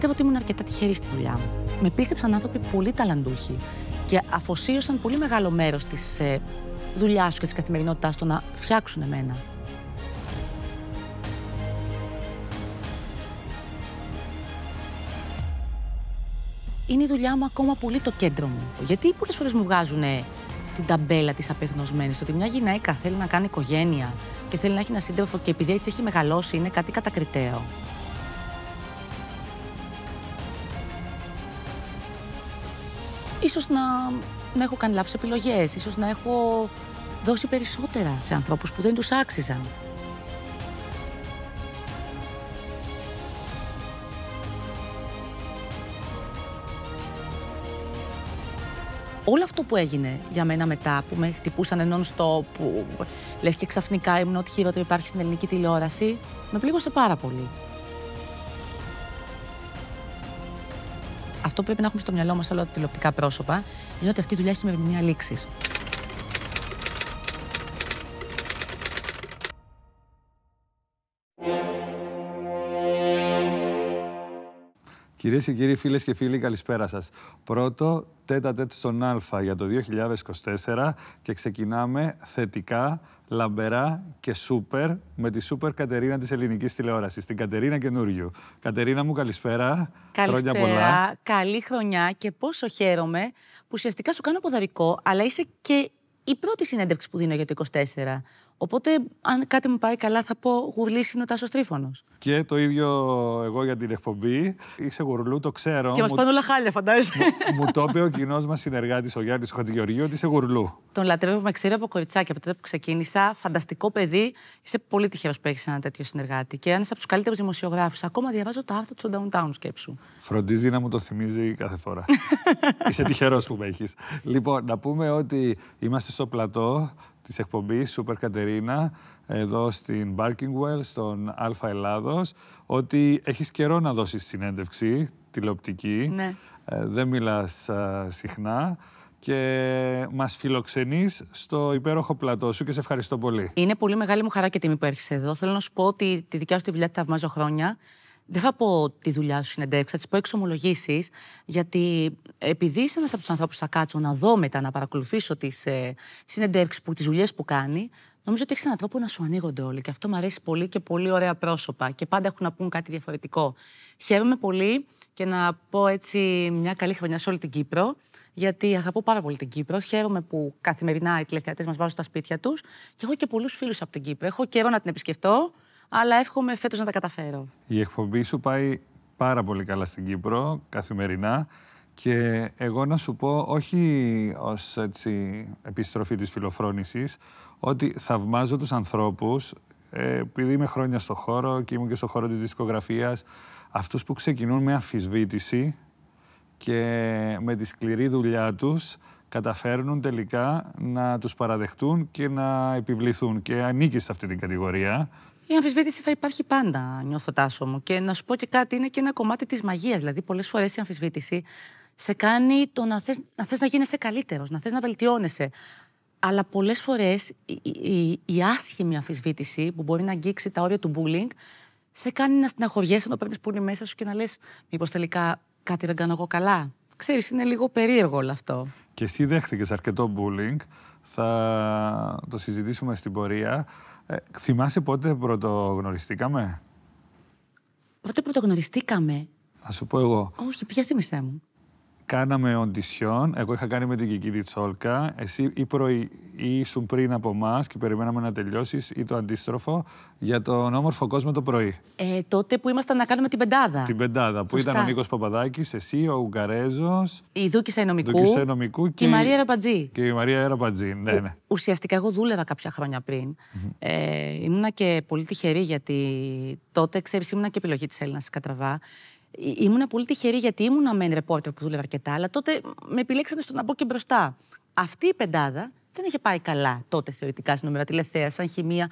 Πιστεύω ότι ήμουν αρκετά τυχερή στη δουλειά μου. Με πίστεψαν άνθρωποι πολύ ταλαντούχοι και αφοσίωσαν πολύ μεγάλο μέρος της ε, δουλειάς σου και της καθημερινότητάς στο να φτιάξουν εμένα. Είναι η δουλειά μου ακόμα πολύ το κέντρο μου. Γιατί πολλές φορές μου βγάζουν την ταμπέλα της απεγνωσμένης, ότι μια γυναίκα θέλει να κάνει οικογένεια και θέλει να έχει ένα σύντροφο και επειδή έτσι έχει μεγαλώσει είναι κάτι κατακριτέο. ίσως να, να έχω κάνει λάθος επιλογές, ίσως να έχω δώσει περισσότερα σε ανθρώπους που δεν τους άξιζαν. όλο αυτό που έγινε για μένα μετά, που με χτυπούσαν ενών στο που λες και ξαφνικά ήμουν ότι χειρότερο υπάρχει στην ελληνική τηλεόραση, με πλήγωσε πάρα πολύ. αυτό που πρέπει να έχουμε στο μυαλό μας όλα τα τηλεοπτικά πρόσωπα είναι ότι αυτή η δουλειά έχει ημερομηνία λήξη. Κυρίες και κύριοι, φίλες και φίλοι, καλησπέρα σας. Πρώτο, τέτα τέτ στον Α για το 2024 και ξεκινάμε θετικά λαμπερά και σούπερ με τη σούπερ Κατερίνα της ελληνικής τηλεόρασης. Την Κατερίνα Καινούριου. Κατερίνα μου, καλησπέρα. Καλησπέρα. Χρόνια πολλά. Καλή χρονιά και πόσο χαίρομαι που ουσιαστικά σου κάνω ποδαρικό, αλλά είσαι και η πρώτη συνέντευξη που δίνω για το 24. Οπότε, αν κάτι μου πάει καλά, θα πω γουρλή είναι ο Τάσος Τρίφωνος. Και το ίδιο εγώ για την εκπομπή. Είσαι γουρλού, το ξέρω. Και μας πάνε όλα χάλια, φαντάζεσαι. Μου, μου το είπε ο κοινός μας συνεργάτης, ο Γιάννης Χατζηγεωργίου, ότι είσαι γουρλού. Τον λατρεύω, με ξέρει από κοριτσάκι από τότε που ξεκίνησα. Φανταστικό παιδί. Είσαι πολύ τυχερός που έχεις ένα τέτοιο συνεργάτη. Και ένα από τους καλύτερους δημοσιογράφους. Ακόμα διαβάζω τα άρθρα του στον Downtown σκέψου. Φροντίζει να μου το θυμίζει κάθε φορά. είσαι τυχερός που με έχεις. Λοιπόν, να πούμε ότι είμαστε στο πλατό της εκπομπής Super Κατερίνα εδώ στην Barkingwell, στον Αλφα Ελλάδος, ότι έχεις καιρό να δώσεις συνέντευξη τηλεοπτική, ναι. Ε, δεν μιλάς συχνά και μας φιλοξενείς στο υπέροχο πλατό σου και σε ευχαριστώ πολύ. Είναι πολύ μεγάλη μου χαρά και τιμή που έρχεσαι εδώ. Θέλω να σου πω ότι τη δικιά σου τη δουλειά τη θαυμάζω χρόνια δεν θα πω τη δουλειά σου συνεντεύξεις, θα τις πω εξομολογήσεις, γιατί επειδή είσαι ένας από τους ανθρώπους που θα κάτσω να δω μετά, να παρακολουθήσω τις ε, συνεντεύξεις, τις δουλειές που κάνει, νομίζω ότι έχεις έναν τρόπο να σου ανοίγονται όλοι. Και αυτό μου αρέσει πολύ και πολύ ωραία πρόσωπα. Και πάντα έχουν να πούν κάτι διαφορετικό. Χαίρομαι πολύ και να πω έτσι μια καλή χρονιά σε όλη την Κύπρο. Γιατί αγαπώ πάρα πολύ την Κύπρο. Χαίρομαι που καθημερινά οι τηλεθεατές μας βάζουν στα σπίτια τους. Και έχω και πολλούς φίλους από την Κύπρο. Έχω καιρό να την επισκεφτώ αλλά εύχομαι φέτος να τα καταφέρω. Η εκπομπή σου πάει πάρα πολύ καλά στην Κύπρο, καθημερινά. Και εγώ να σου πω, όχι ως έτσι, επιστροφή της φιλοφρόνησης, ότι θαυμάζω τους ανθρώπους, ε, επειδή είμαι χρόνια στο χώρο και ήμουν και στο χώρο της δισκογραφίας, αυτούς που ξεκινούν με αφισβήτηση και με τη σκληρή δουλειά τους καταφέρνουν τελικά να τους παραδεχτούν και να επιβληθούν. Και ανήκει σε αυτή την κατηγορία. Η αμφισβήτηση θα υπάρχει πάντα, νιώθω τάσο μου. Και να σου πω και κάτι, είναι και ένα κομμάτι της μαγείας. Δηλαδή, πολλές φορές η αμφισβήτηση σε κάνει το να θες να, θες να γίνεσαι καλύτερος, να θες να βελτιώνεσαι. Αλλά πολλές φορές η, η, η, άσχημη αμφισβήτηση που μπορεί να αγγίξει τα όρια του bullying σε κάνει να στεναχωριέσαι, να παίρνει που είναι μέσα σου και να λες: Μήπως τελικά κάτι δεν κάνω εγώ καλά. Ξέρεις, είναι λίγο περίεργο όλο αυτό. Και εσύ δέχτηκες αρκετό bullying. Θα το συζητήσουμε στην πορεία. Ε, θυμάσαι πότε πρωτογνωριστήκαμε. Πότε πρωτογνωριστήκαμε. Θα σου πω εγώ. Όχι, πια θύμησέ μου κάναμε οντισιόν. Εγώ είχα κάνει με την Κική Τσόλκα. Εσύ ή, πρωί, ή ήσουν πριν από εμάς και περιμέναμε να τελειώσεις, ή το αντίστροφο, για τον όμορφο κόσμο το πρωί. Ε, τότε που ήμασταν να κάνουμε την πεντάδα. Την πεντάδα. Που ήταν ο Νίκος Παπαδάκης, εσύ, ο Ουγγαρέζος. Η Δούκης Ενωμικού. Και, και η Μαρία Ραπατζή. Και η Μαρία Ραπατζή, ναι, ναι. Ουσιαστικά εγώ δούλευα κάποια χρόνια πριν. ε, ήμουνα και πολύ τυχερή γιατί τότε, ξέρεις, ήμουνα και επιλογή της Έλληνας Κατραβά. Ήμουν πολύ τυχερή γιατί ήμουν μεν ρεπόρτερ που δούλευα αρκετά, αλλά τότε με επιλέξανε στο να μπω και μπροστά. Αυτή η πεντάδα δεν είχε πάει καλά τότε θεωρητικά στην ομιλία τηλεθέα, σαν χημεία.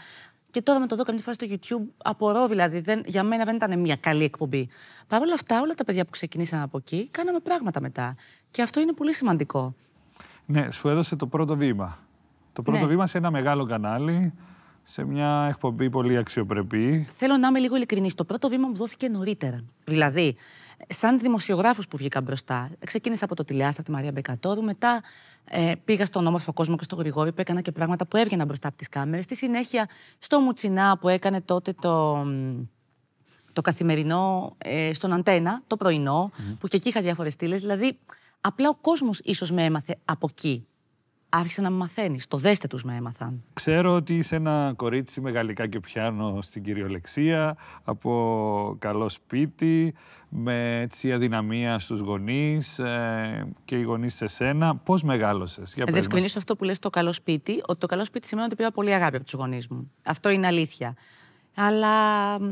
Και τώρα με το δω καμιά φορά στο YouTube, απορώ δηλαδή. Δεν, για μένα δεν ήταν μια καλή εκπομπή. Παρ' όλα αυτά, όλα τα παιδιά που ξεκινήσαν από εκεί, κάναμε πράγματα μετά. Και αυτό είναι πολύ σημαντικό. Ναι, σου έδωσε το πρώτο βήμα. Το πρώτο ναι. βήμα σε ένα μεγάλο κανάλι, σε μια εκπομπή πολύ αξιοπρεπή. Θέλω να είμαι λίγο ειλικρινής. Το πρώτο βήμα μου δόθηκε νωρίτερα. Δηλαδή, σαν δημοσιογράφος που βγήκα μπροστά, ξεκίνησα από το τηλεάστα, τη Μαρία Μπεκατόρου. Μετά ε, πήγα στον όμορφο κόσμο και στο Γρηγόρη που έκανα και πράγματα που έβγαιναν μπροστά από τις κάμερες. Στη συνέχεια, στο Μουτσινά που έκανε τότε το το καθημερινό ε, στον Αντένα, το πρωινό, που και εκεί είχα διάφορες στήλες. Δηλαδή, απλά ο κόσμος ίσως με έμαθε από εκεί άρχισε να με μαθαίνεις. Το δέστε τους με έμαθαν. Ξέρω ότι είσαι ένα κορίτσι με και πιάνο στην κυριολεξία, από καλό σπίτι, με έτσι αδυναμία στους γονείς ε, και οι γονείς σε σένα. Πώς μεγάλωσες, για ε, πες Διευκρινίσω αυτό που λες το καλό σπίτι, ότι το καλό σπίτι σημαίνει ότι πήρα πολύ αγάπη από τους γονείς μου. Αυτό είναι αλήθεια. Αλλά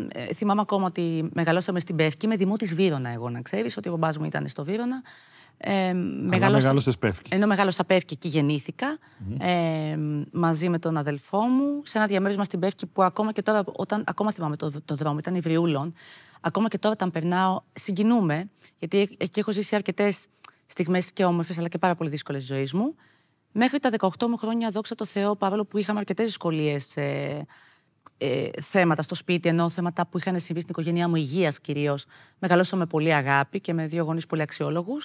ε, θυμάμαι ακόμα ότι μεγαλώσαμε στην Πεύκη, με δημού της Βύρονα, εγώ να ξέρεις, ότι ο μπά μου ήταν στο Βύρονα. Ε, μεγάλωσα, πέφκη. Ενώ μεγάλωσα και εκεί γεννήθηκα, ε, μαζί με τον αδελφό μου, σε ένα διαμέρισμα στην Πεύκη που ακόμα και τώρα, όταν, ακόμα θυμάμαι το, το δρόμο, ήταν Ιβριούλων, ακόμα και τώρα όταν περνάω, συγκινούμε, γιατί εκεί έχω ζήσει αρκετές στιγμές και όμορφες, αλλά και πάρα πολύ δύσκολες ζωής μου. Μέχρι τα 18 μου χρόνια, δόξα τω Θεώ, παρόλο που είχαμε αρκετές δυσκολίες ε, ε, θέματα στο σπίτι, ενώ θέματα που είχαν συμβεί στην οικογένειά μου υγείας κυρίως, μεγαλώσαμε πολύ αγάπη και με δύο γονείς πολύ αξιόλογους.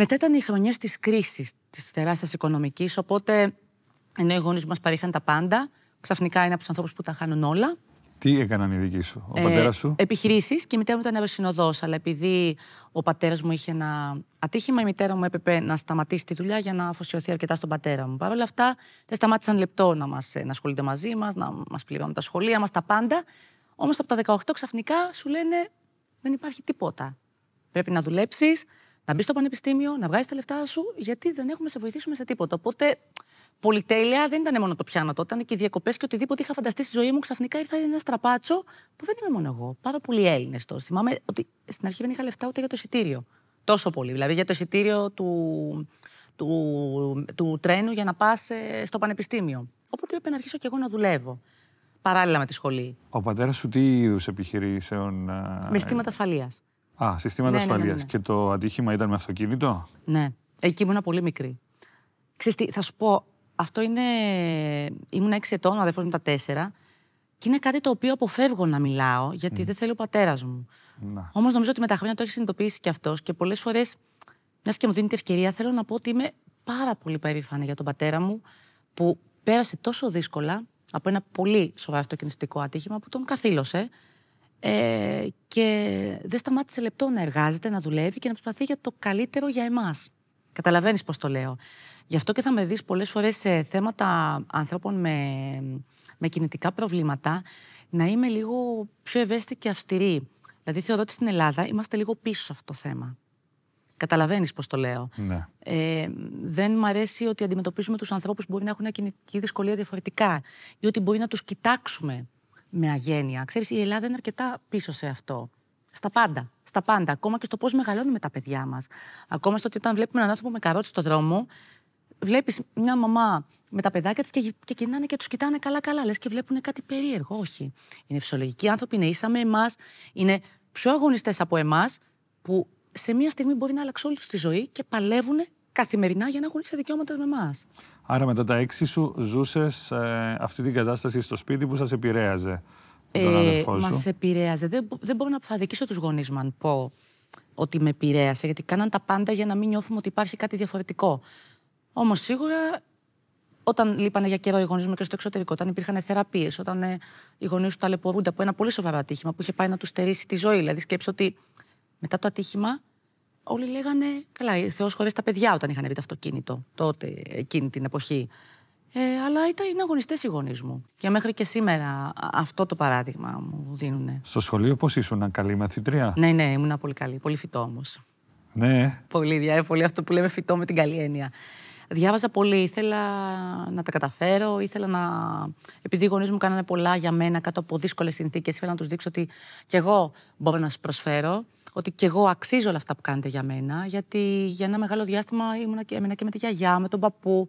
Μετά ήταν οι χρονιές της κρίσης, της τεράστιας οικονομικής. Οπότε, ενώ οι γονείς μας παρήχαν τα πάντα, ξαφνικά είναι από τους ανθρώπους που τα χάνουν όλα. Τι έκαναν οι δικοί σου, ο ε, πατέρας σου. Επιχειρήσεις και η μητέρα μου ήταν ευρωσυνοδό. Αλλά επειδή ο πατέρας μου είχε ένα ατύχημα, η μητέρα μου έπρεπε να σταματήσει τη δουλειά για να αφοσιωθεί αρκετά στον πατέρα μου. Παρ' όλα αυτά, δεν σταμάτησαν λεπτό να, μας, ε, να ασχολούνται μαζί μας, να μας πληρώνουν τα σχολεία μας, τα πάντα. Όμως από τα 18 ξαφνικά σου λένε δεν υπάρχει τίποτα. Πρέπει να δουλέψεις, να μπεις στο πανεπιστήμιο, να βγάζεις τα λεφτά σου, γιατί δεν έχουμε σε βοηθήσουμε σε τίποτα. Οπότε πολυτέλεια δεν ήταν μόνο το πιάνο τότε, ήταν και οι διακοπές και οτιδήποτε είχα φανταστεί στη ζωή μου. Ξαφνικά ήρθα ένα στραπάτσο που δεν είμαι μόνο εγώ. Πάρα πολλοί Έλληνες τότε. Θυμάμαι ότι στην αρχή δεν είχα λεφτά ούτε για το εισιτήριο. Τόσο πολύ. Δηλαδή για το εισιτήριο του, του, του τρένου για να πας ε, στο πανεπιστήμιο. Οπότε έπρεπε να αρχίσω κι εγώ να δουλεύω. Παράλληλα με τη σχολή. Ο πατέρας σου τι είδους επιχειρήσεων. Με στήματα ασφαλείας. Α, συστήματα ναι, ναι, ναι ασφαλείας. Ναι, ναι, και το ατύχημα ήταν με αυτοκίνητο. Ναι. Εκεί ήμουν πολύ μικρή. Ξέρετε, θα σου πω, αυτό είναι. Ήμουν 6 ετών, ο αδερφός μου τα 4. Και είναι κάτι το οποίο αποφεύγω να μιλάω, γιατί mm. δεν θέλει ο πατέρας μου. Όμως νομίζω ότι με τα χρόνια το έχεις συνειδητοποιήσει κι αυτός και πολλές φορές, μιας και μου δίνει την ευκαιρία, θέλω να πω ότι είμαι πάρα πολύ περήφανη για τον πατέρα μου που πέρασε τόσο δύσκολα από ένα πολύ σοβαρό αυτοκινηστικό ατύχημα που τον καθήλωσε. Ε, και δεν σταμάτησε λεπτό να εργάζεται, να δουλεύει και να προσπαθεί για το καλύτερο για εμάς. Καταλαβαίνεις πώς το λέω. Γι' αυτό και θα με δεις πολλές φορές σε θέματα ανθρώπων με, με κινητικά προβλήματα να είμαι λίγο πιο ευαίσθητη και αυστηρή. Δηλαδή θεωρώ ότι στην Ελλάδα είμαστε λίγο πίσω σε αυτό το θέμα. Καταλαβαίνεις πώς το λέω. Ναι. Ε, δεν μ' αρέσει ότι αντιμετωπίζουμε τους ανθρώπους που μπορεί να έχουν κινητική δυσκολία διαφορετικά ή ότι μπορεί να τους κοιτάξουμε με αγένεια. Ξέρεις, η Ελλάδα είναι αρκετά πίσω σε αυτό. Στα πάντα. Στα πάντα. Ακόμα και στο πώς μεγαλώνουμε τα παιδιά μας. Ακόμα στο ότι όταν βλέπουμε έναν άνθρωπο με καρότη στον δρόμο, βλέπεις μια μαμά με τα παιδάκια της και, και κοινάνε και τους κοιτάνε καλά-καλά. Λες και βλέπουν κάτι περίεργο. Όχι. Είναι φυσιολογικοί άνθρωποι, είναι ίσα με εμάς, είναι πιο αγωνιστές από εμάς, που σε μια στιγμή μπορεί να αλλάξει όλη τη ζωή και παλεύουν καθημερινά για να έχουν ίσα δικαιώματα με εμάς. Άρα μετά τα έξι σου ζούσες ε, αυτή την κατάσταση στο σπίτι που σας επηρέαζε. Ε, Μας επηρέαζε. Δεν, δεν μπορώ να αδικήσω τους γονείς μου αν πω ότι με επηρέασε, γιατί κάναν τα πάντα για να μην νιώθουμε ότι υπάρχει κάτι διαφορετικό. Όμως σίγουρα όταν λείπανε για καιρό οι γονείς μου και στο εξωτερικό, όταν υπήρχαν θεραπείες, όταν ε, οι γονείς του ταλαιπωρούνται από ένα πολύ σοβαρό ατύχημα που είχε πάει να τους στερήσει τη ζωή. Δηλαδή, σκέψω ότι μετά το ατύχημα όλοι λέγανε, καλά, θεός χωρίς τα παιδιά όταν είχαν μπει το αυτοκίνητο τότε, εκείνη την εποχή. Ε, αλλά ήταν είναι αγωνιστές οι γονείς μου. Και μέχρι και σήμερα αυτό το παράδειγμα μου δίνουν. Στο σχολείο πώς ήσουν, καλή μαθητρία. Ναι, ναι, ήμουν πολύ καλή. Πολύ φυτό όμως. Ναι. Πολύ διάφορο αυτό που λέμε φυτό με την καλή έννοια. Διάβαζα πολύ, ήθελα να τα καταφέρω, ήθελα να. Επειδή οι γονείς μου κάνανε πολλά για μένα κάτω από δύσκολες συνθήκες, ήθελα να τους δείξω ότι κι εγώ μπορώ να σας προσφέρω ότι κι εγώ αξίζω όλα αυτά που κάνετε για μένα, γιατί για ένα μεγάλο διάστημα ήμουν και, και με τη γιαγιά, με τον παππού.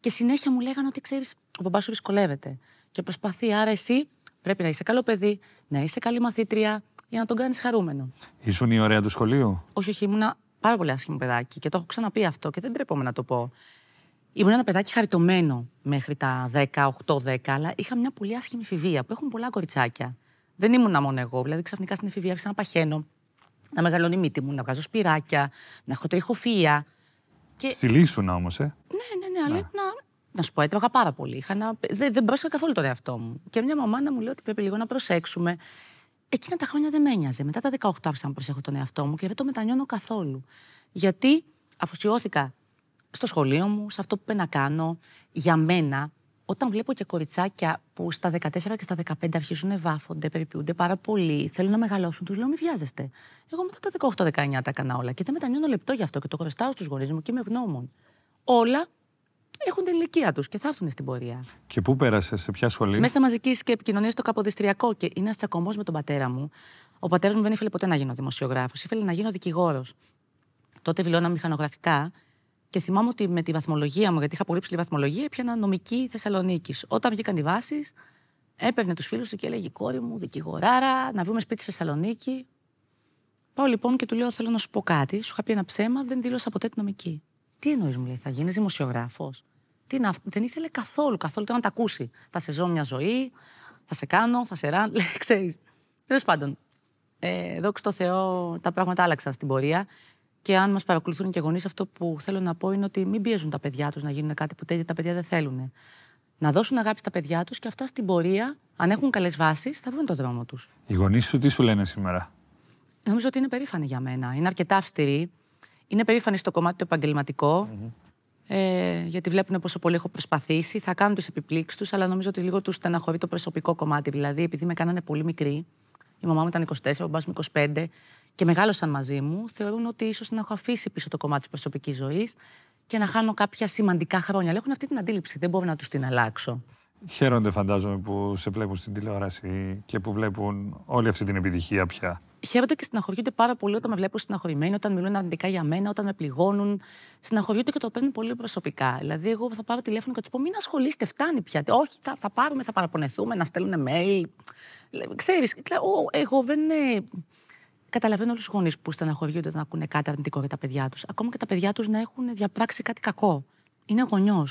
Και συνέχεια μου λέγανε ότι ξέρεις, ο παπάς σου δυσκολεύεται. Και προσπαθεί, άρα εσύ πρέπει να είσαι καλό παιδί, να είσαι καλή μαθήτρια, για να τον κάνεις χαρούμενο. Ήσουν η ωραία του σχολείου. Όχι, όχι, ήμουνα πάρα πολύ άσχημο παιδάκι και το έχω ξαναπεί αυτό και δεν τρέπομαι να το πω. Ήμουν ένα παιδάκι χαριτωμένο μέχρι τα 10, 8, 10, αλλά είχα μια πολύ άσχημη φιβία που έχουν πολλά κοριτσάκια. Δεν ήμουν μόνο εγώ. Δηλαδή ξαφνικά στην εφηβεία άρχισα να παχαίνω να μεγαλώνει η μύτη μου, να βγάζω σπυράκια, να έχω τριχοφία. Και... να όμως, ε. Ναι, ναι, ναι, αλλά ναι. να. να, σου πω, έτρωγα πάρα πολύ. Είχα δεν, δεν πρόσεχα καθόλου τον εαυτό μου. Και μια μαμά να μου λέει ότι πρέπει λίγο να προσέξουμε. Εκείνα τα χρόνια δεν με ένοιαζε. Μετά τα 18 άρχισα να προσέχω τον εαυτό μου και δεν το μετανιώνω καθόλου. Γιατί αφοσιώθηκα στο σχολείο μου, σε αυτό που να κάνω, για μένα, όταν βλέπω και κοριτσάκια που στα 14 και στα 15 αρχίζουν να βάφονται, περιποιούνται πάρα πολύ, θέλουν να μεγαλώσουν, τους λέω: Μην βιάζεστε. Εγώ μετά τα 18-19 τα έκανα όλα και δεν μετανιώνω λεπτό γι' αυτό και το χρωστάω στους γονείς μου και είμαι γνώμων. Όλα έχουν την ηλικία τους και θα έρθουν στην πορεία. Και πού πέρασε, σε ποια σχολή. Μέσα μαζικής και επικοινωνίας στο Καποδιστριακό και είναι τσακωμός με τον πατέρα μου. Ο πατέρας μου δεν ήθελε ποτέ να γίνω δημοσιογράφος, ήθελε να γίνω δικηγόρος. Τότε βιλώνα μηχανογραφικά και θυμάμαι ότι με τη βαθμολογία μου, γιατί είχα πολύ ψηλή βαθμολογία, έπιανα νομική Θεσσαλονίκης. Όταν βγήκαν οι βάσεις, έπαιρνε τους φίλους του και έλεγε: Κόρη μου, δικηγοράρα, να βρούμε σπίτι στη Θεσσαλονίκη. Πάω λοιπόν και του λέω: Θέλω να σου πω κάτι. Σου είχα πει ένα ψέμα, δεν δήλωσα ποτέ τη νομική. Τι εννοείς, μου λέει, θα γίνεις δημοσιογράφος. Τι να... Δεν ήθελε καθόλου, καθόλου να τα ακούσει. Θα σε ζω μια ζωή, θα σε κάνω, θα σε Λέει: Ξέρεις. Τέλος πάντων, ε, δόξα τω Θεώ, τα πράγματα άλλαξαν στην πορεία και αν μας παρακολουθούν και γονείς, αυτό που θέλω να πω είναι ότι μην πιέζουν τα παιδιά τους να γίνουν κάτι που τέτοια τα παιδιά δεν θέλουν. Να δώσουν αγάπη στα παιδιά τους και αυτά στην πορεία, αν έχουν καλές βάσεις, θα βρουν τον δρόμο τους. Οι γονείς σου τι σου λένε σήμερα. Νομίζω ότι είναι περήφανοι για μένα. Είναι αρκετά αυστηροί. Είναι περήφανοι στο κομμάτι το επαγγελματικο Ε, γιατί βλέπουν πόσο πολύ έχω προσπαθήσει. Θα κάνουν τις επιπλήξεις τους, αλλά νομίζω ότι λίγο τους στεναχωρεί το προσωπικό κομμάτι. Δηλαδή, επειδή με κάνανε πολύ μικρή, η μαμά μου ήταν 24, ο μπαμπάς μου 25 και μεγάλωσαν μαζί μου, θεωρούν ότι ίσως να έχω αφήσει πίσω το κομμάτι της προσωπικής ζωής και να χάνω κάποια σημαντικά χρόνια. Αλλά έχουν αυτή την αντίληψη, δεν μπορώ να τους την αλλάξω. Χαίρονται, φαντάζομαι, που σε βλέπουν στην τηλεόραση και που βλέπουν όλη αυτή την επιτυχία πια. Χαίρονται και συναχωριούνται πάρα πολύ όταν με βλέπουν συναχωρημένοι, όταν μιλούν αρνητικά για μένα, όταν με πληγώνουν. Συναχωριούνται και το παίρνουν πολύ προσωπικά. Δηλαδή, εγώ θα πάρω τηλέφωνο και τους πω: Μην ασχολείστε, φτάνει πια. Όχι, θα, πάρουμε, θα παραπονεθούμε, να στέλνουν mail. Ξέρει, εγώ δεν. Ε, καταλαβαίνω όλους τους γονείς που στεναχωριούνται Όταν ακούνε κάτι αρνητικό για τα παιδιά τους. Ακόμα και τα παιδιά τους να έχουν διαπράξει κάτι κακό. Είναι γονιός.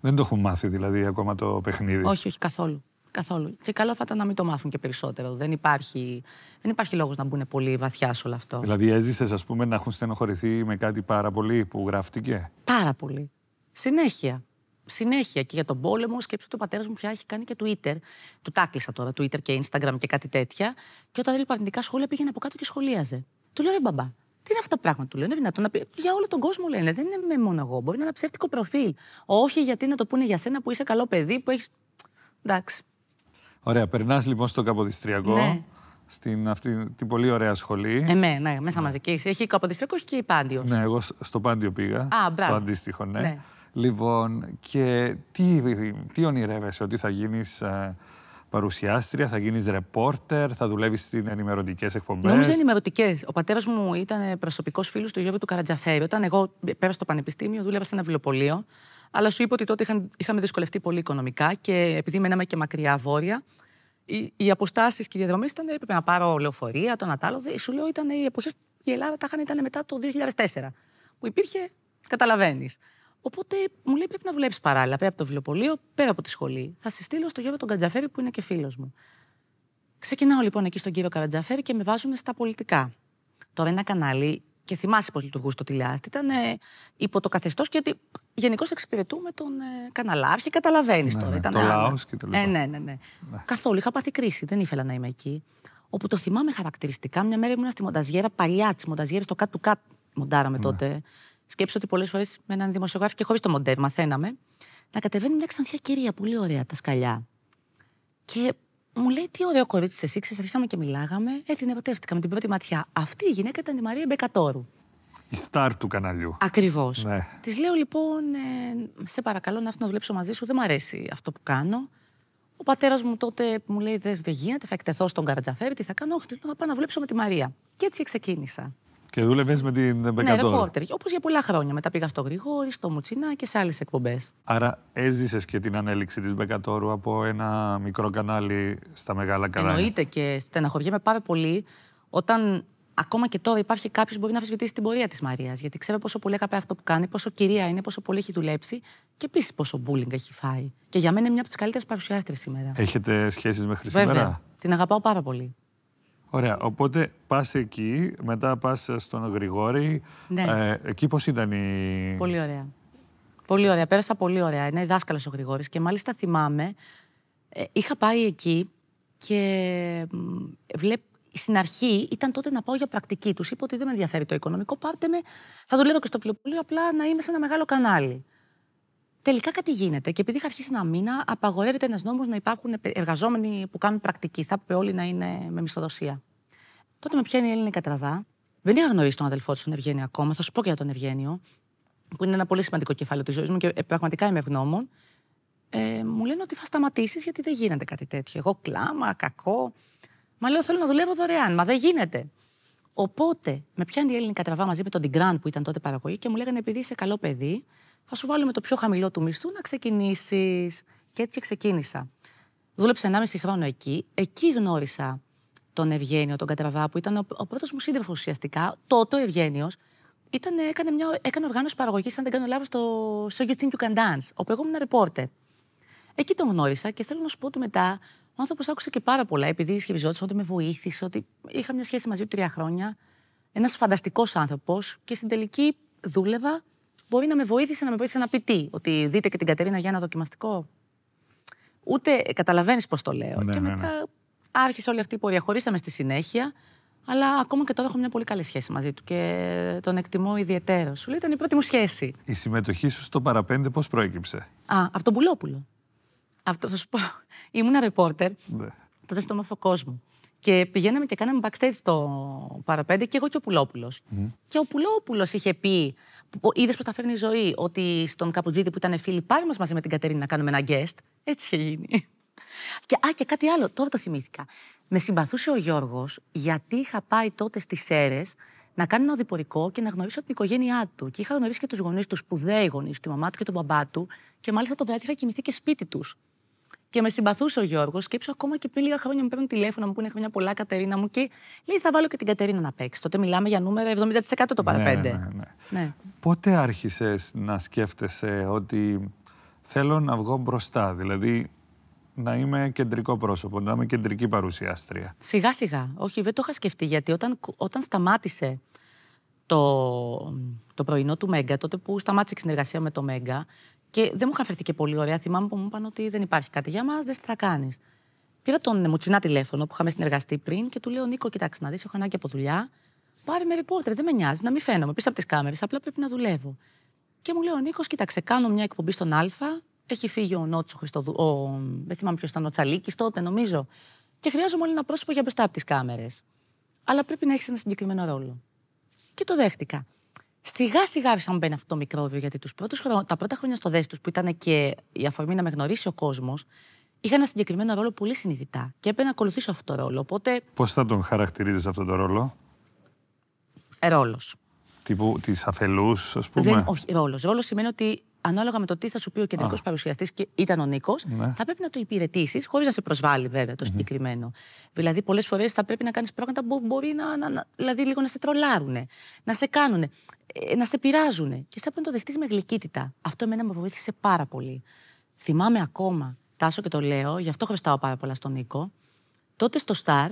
Δεν το έχουν μάθει δηλαδή ακόμα το παιχνίδι. Όχι, όχι καθόλου. καθόλου. Και καλό θα ήταν να μην το μάθουν και περισσότερο. Δεν υπάρχει, δεν υπάρχει λόγος να μπουν πολύ βαθιά σε όλο αυτό. Δηλαδή, έζησες, ας πούμε, να έχουν στενοχωρηθεί με κάτι πάρα πολύ που γράφτηκε. Πάρα πολύ. Συνέχεια συνέχεια και για τον πόλεμο. Σκέψτε ότι ο πατέρας μου πια έχει κάνει και Twitter. Του τάκλισα τώρα Twitter και Instagram και κάτι τέτοια. Και όταν έλειπα αρνητικά σχόλια πήγαινε από κάτω και σχολίαζε. Του λέω ρε μπαμπά, τι είναι αυτά τα πράγματα του λένε. Είναι δυνατόν να πει. Για όλο τον κόσμο λένε. Δεν είναι με μόνο εγώ. Μπορεί να είναι ένα ψεύτικο προφίλ. Όχι γιατί να το πούνε για σένα που είσαι καλό παιδί που έχεις. Εντάξει. Ωραία, περνάς λοιπόν στο Καποδιστριακό. Ναι. Στην αυτή, την πολύ ωραία σχολή. Εμέ, ναι, ναι, μέσα ναι. μαζική. Έχει Καποδιστριακό, έχει και η Πάντιος. Ναι, εγώ στο Πάντιο πήγα. Α, μπράβο. Το αντίστοιχο, ναι. ναι. Λοιπόν, και τι, τι ονειρεύεσαι ότι θα γίνεις ε, παρουσιάστρια, θα γίνεις ρεπόρτερ, θα δουλεύεις στις ενημερωτικές εκπομπές. Νόμιζα ενημερωτικές. Ο πατέρας μου ήταν προσωπικός φίλος του Γιώργου του Καρατζαφέρη. Όταν εγώ πέρασα στο πανεπιστήμιο δούλευα σε ένα βιβλιοπωλείο, αλλά σου είπα ότι τότε είχαμε δυσκολευτεί πολύ οικονομικά και επειδή μέναμε και μακριά βόρεια, οι, αποστάσεις και οι διαδρομές ήταν. Έπρεπε να πάρω λεωφορεία, τον Ατάλο. Σου λέω, ήταν η εποχή. η Ελλάδα τα είχαν ήταν μετά το 2004. Που υπήρχε, καταλαβαίνεις. Οπότε μου λέει πρέπει να δουλέψεις παράλληλα, πέρα από το βιβλιοπωλείο, πέρα από τη σχολή. Θα σε στείλω στο Γιώργο τον Κατζαφέρη που είναι και φίλος μου. Ξεκινάω λοιπόν εκεί στον κύριο Καρατζαφέρη και με βάζουν στα πολιτικά. Τώρα ένα κανάλι, και θυμάσαι πώς λειτουργούσε το τηλεάρτη, ήταν ε, υπό το καθεστώς και ότι γενικώς εξυπηρετούμε τον ε, καναλάρχη. Καταλαβαίνεις ναι, τώρα. Ναι, το λαός και το λαό. Ε, ναι, ναι, ναι, ναι. Καθόλου. Είχα πάθει κρίση. Δεν ήθελα να είμαι εκεί. Όπου το θυμάμαι χαρακτηριστικά, μια μέρα ήμουν στη μονταζιέρα παλιά της μονταζιέρας, το κάτω κάτω μοντάραμε ναι. τότε. Σκέψω ότι πολλές φορές με έναν δημοσιογράφο και χωρίς το μοντέρ μαθαίναμε να κατεβαίνει μια ξανθιά κυρία πολύ ωραία τα σκαλιά. Και μου λέει τι ωραίο κορίτσι εσύ, αφήσαμε και μιλάγαμε. Ε, την ερωτεύτηκα με την πρώτη ματιά. Αυτή η γυναίκα ήταν η Μαρία Μπεκατόρου. Η στάρ του καναλιού. Ακριβώς. Ναι. Της λέω λοιπόν, ε, σε παρακαλώ να έρθω να δουλέψω μαζί σου, δεν μου αρέσει αυτό που κάνω. Ο πατέρας μου τότε μου λέει: Δεν γίνεται, θα εκτεθώ στον Καρατζαφέρη, τι θα κάνω. Όχι, θα πάω να δουλέψω με τη Μαρία. Και έτσι ξεκίνησα. Και δούλευες με την Μπεκατόρ. Ναι, ρεπόρτερ. Όπως για πολλά χρόνια. Μετά πήγα στο Γρηγόρη, στο Μουτσινά και σε άλλες εκπομπές. Άρα έζησες και την ανέλυξη της Μπεκατόρου από ένα μικρό κανάλι στα μεγάλα κανάλια. Εννοείται και στεναχωριέμαι πάρα πολύ όταν ακόμα και τώρα υπάρχει κάποιος που μπορεί να αφισβητήσει την πορεία της Μαρίας. Γιατί ξέρω πόσο πολύ αγαπάει αυτό που κάνει, πόσο κυρία είναι, πόσο πολύ έχει δουλέψει και επίσης πόσο bullying έχει φάει. Και για μένα είναι μια από τις καλύτερες παρουσιάστρες σήμερα. Έχετε σχέσεις μέχρι Βέβαια. σήμερα. Την αγαπάω πάρα πολύ. Ωραία. Οπότε πας εκεί, μετά πας στον Γρηγόρη. Ναι. Ε, εκεί πώς ήταν η. Πολύ ωραία. Πολύ ωραία. Πέρασα πολύ ωραία. Είναι δάσκαλος ο Γρηγόρης και μάλιστα θυμάμαι. Ε, είχα πάει εκεί και βλέπ, στην αρχή ήταν τότε να πάω για πρακτική. Τους είπα ότι δεν με ενδιαφέρει το οικονομικό. Πάρτε με, θα δουλεύω και στο πλοίο, Απλά να είμαι σε ένα μεγάλο κανάλι. Τελικά κάτι γίνεται. Και επειδή είχα αρχίσει ένα μήνα, απαγορεύεται ένας νόμος να υπάρχουν εργαζόμενοι που κάνουν πρακτική. Θα έπρεπε όλοι να είναι με μισθοδοσία. Τότε με πιάνει η Έλληνη Κατραβά. Δεν είχα γνωρίσει τον αδελφό της, τον Ευγένιο, ακόμα. Θα σου πω και για τον Ευγένιο, που είναι ένα πολύ σημαντικό κεφάλαιο της ζωής μου και ε, πραγματικά είμαι ευγνώμων. Ε, μου λένε ότι θα σταματήσεις γιατί δεν γίνεται κάτι τέτοιο. Εγώ κλάμα, κακό. Μα λέω θέλω να δουλεύω δωρεάν. Μα δεν γίνεται. Οπότε με πιάνει η Έλληνη Κατραβά μαζί με τον Τιγκράν που ήταν τότε παραγωγή και μου λέγανε επειδή είσαι καλό παιδί, θα σου βάλουμε το πιο χαμηλό του μισθού να ξεκινήσεις. Και έτσι ξεκίνησα. Δούλεψα 1,5 χρόνο εκεί. Εκεί γνώρισα τον Ευγένιο, τον Κατραβά, που ήταν ο, πρώτος μου σύντροφος ουσιαστικά. Τότε ο Ευγένιος έκανε, έκανε οργάνωση παραγωγής, αν δεν κάνω λάθος, στο So You Think You Can Dance, όπου εγώ ήμουν ρεπόρτερ. Εκεί τον γνώρισα και θέλω να σου πω ότι μετά ο άνθρωπος άκουσε και πάρα πολλά, επειδή ισχυριζόταν ότι με βοήθησε, ότι είχα μια σχέση μαζί του τρία χρόνια. Ένας φανταστικός άνθρωπος και στην τελική δούλευα μπορεί να με βοήθησε να με βοήθησε πει τι Ότι δείτε και την Κατερίνα για ένα δοκιμαστικό. Ούτε καταλαβαίνεις πώς το λέω. Ναι, και ναι, μετά ναι, άρχισε όλη αυτή η πορεία. Χωρίσαμε στη συνέχεια. Αλλά ακόμα και τώρα έχω μια πολύ καλή σχέση μαζί του και τον εκτιμώ ιδιαίτερο. Σου λέει ήταν η πρώτη μου σχέση. Η συμμετοχή σου στο παραπέντε πώς προέκυψε. Α, από τον Πουλόπουλο. Αυτό θα σου πω. ρεπόρτερ. Ναι το δεστόμορφο κόσμο. Και πηγαίναμε και κάναμε backstage το παραπέντε και εγώ και ο Πουλόπουλος. Mm. Και ο Πουλόπουλος είχε πει, είδες πώς τα φέρνει η ζωή, ότι στον Καπουτζίδη που ήταν φίλοι, πάρει μας μαζί με την Κατερίνα να κάνουμε ένα guest. Έτσι είχε γίνει. Και, α, και κάτι άλλο, τώρα το θυμήθηκα. Με συμπαθούσε ο Γιώργος, γιατί είχα πάει τότε στις Σέρες να κάνω ένα οδηπορικό και να γνωρίσω την οικογένειά του. Και είχα γνωρίσει και τους γονείς τους, σπουδαίοι γονείς, τη μαμά του και τον μπαμπά του. Και μάλιστα το βράδυ είχα κοιμηθεί και σπίτι τους. Και με συμπαθούσε ο Γιώργος. Σκέψω ακόμα και πριν λίγα χρόνια μου παίρνουν τηλέφωνο μου που είναι χρόνια πολλά Κατερίνα μου και λέει θα βάλω και την Κατερίνα να παίξει. Τότε μιλάμε για νούμερα 70% το παραπέντε. Ναι, ναι, ναι, ναι. ναι. Πότε άρχισες να σκέφτεσαι ότι θέλω να βγω μπροστά, δηλαδή να είμαι κεντρικό πρόσωπο, να είμαι κεντρική παρουσιάστρια. Σιγά σιγά. Όχι, δεν το είχα σκεφτεί γιατί όταν, όταν σταμάτησε το, το πρωινό του Μέγκα, τότε που σταμάτησε η συνεργασία με το Μέγκα, και δεν μου είχαν φερθεί και πολύ ωραία. Θυμάμαι που μου είπαν ότι δεν υπάρχει κάτι για μας, δες τι θα κάνεις. Πήρα τον Μουτσινά τηλέφωνο που είχαμε συνεργαστεί πριν και του λέω: Νίκο, κοιτάξτε να δεις, έχω ανάγκη από δουλειά. Πάρε με ρεπόρτερ, δεν με νοιάζει, να μην φαίνομαι πίσω από τις κάμερες. Απλά πρέπει να δουλεύω. Και μου λέει ο Νίκος, κοίταξε, κάνω μια εκπομπή στον Α. Έχει φύγει ο Νότσο Χριστοδου. Ο... Δεν θυμάμαι ποιος ήταν ο Τσαλίκης τότε, νομίζω. Και χρειάζομαι όλοι ένα πρόσωπο για μπροστά από τις κάμερες. Αλλά πρέπει να έχεις ένα συγκεκριμένο ρόλο. Και το δέχτηκα. Σιγά σιγά άρχισα να μπαίνει αυτό το μικρόβιο, γιατί τους πρώτους τα πρώτα χρόνια στο δέστη που ήταν και η αφορμή να με γνωρίσει ο κόσμος, είχα ένα συγκεκριμένο ρόλο πολύ συνειδητά και έπρεπε να ακολουθήσω αυτό το ρόλο. Οπότε... Πώς θα τον χαρακτηρίζεις αυτόν τον ρόλο, ε, Ρόλος. Τύπου της αφελούς, ας πούμε. Δεν, όχι, ρόλος. Ρόλος σημαίνει ότι ανάλογα με το τι θα σου πει ο κεντρικός παρουσιαστής και ήταν ο Νίκος, ναι. θα πρέπει να το υπηρετήσεις, χωρίς να σε προσβάλλει βέβαια το mm-hmm. συγκεκριμένο. Δηλαδή, πολλές φορές θα πρέπει να κάνεις πράγματα που μπορεί να, να, να, δηλαδή, λίγο να σε τρολάρουν, να σε κάνουν, ε, να σε πειράζουν. Και εσύ πρέπει να το δεχτείς με γλυκύτητα. Αυτό εμένα με βοήθησε πάρα πολύ. Θυμάμαι ακόμα, τάσο και το λέω, γι' αυτό χρωστάω πάρα πολλά στον Νίκο. Τότε στο Σταρ,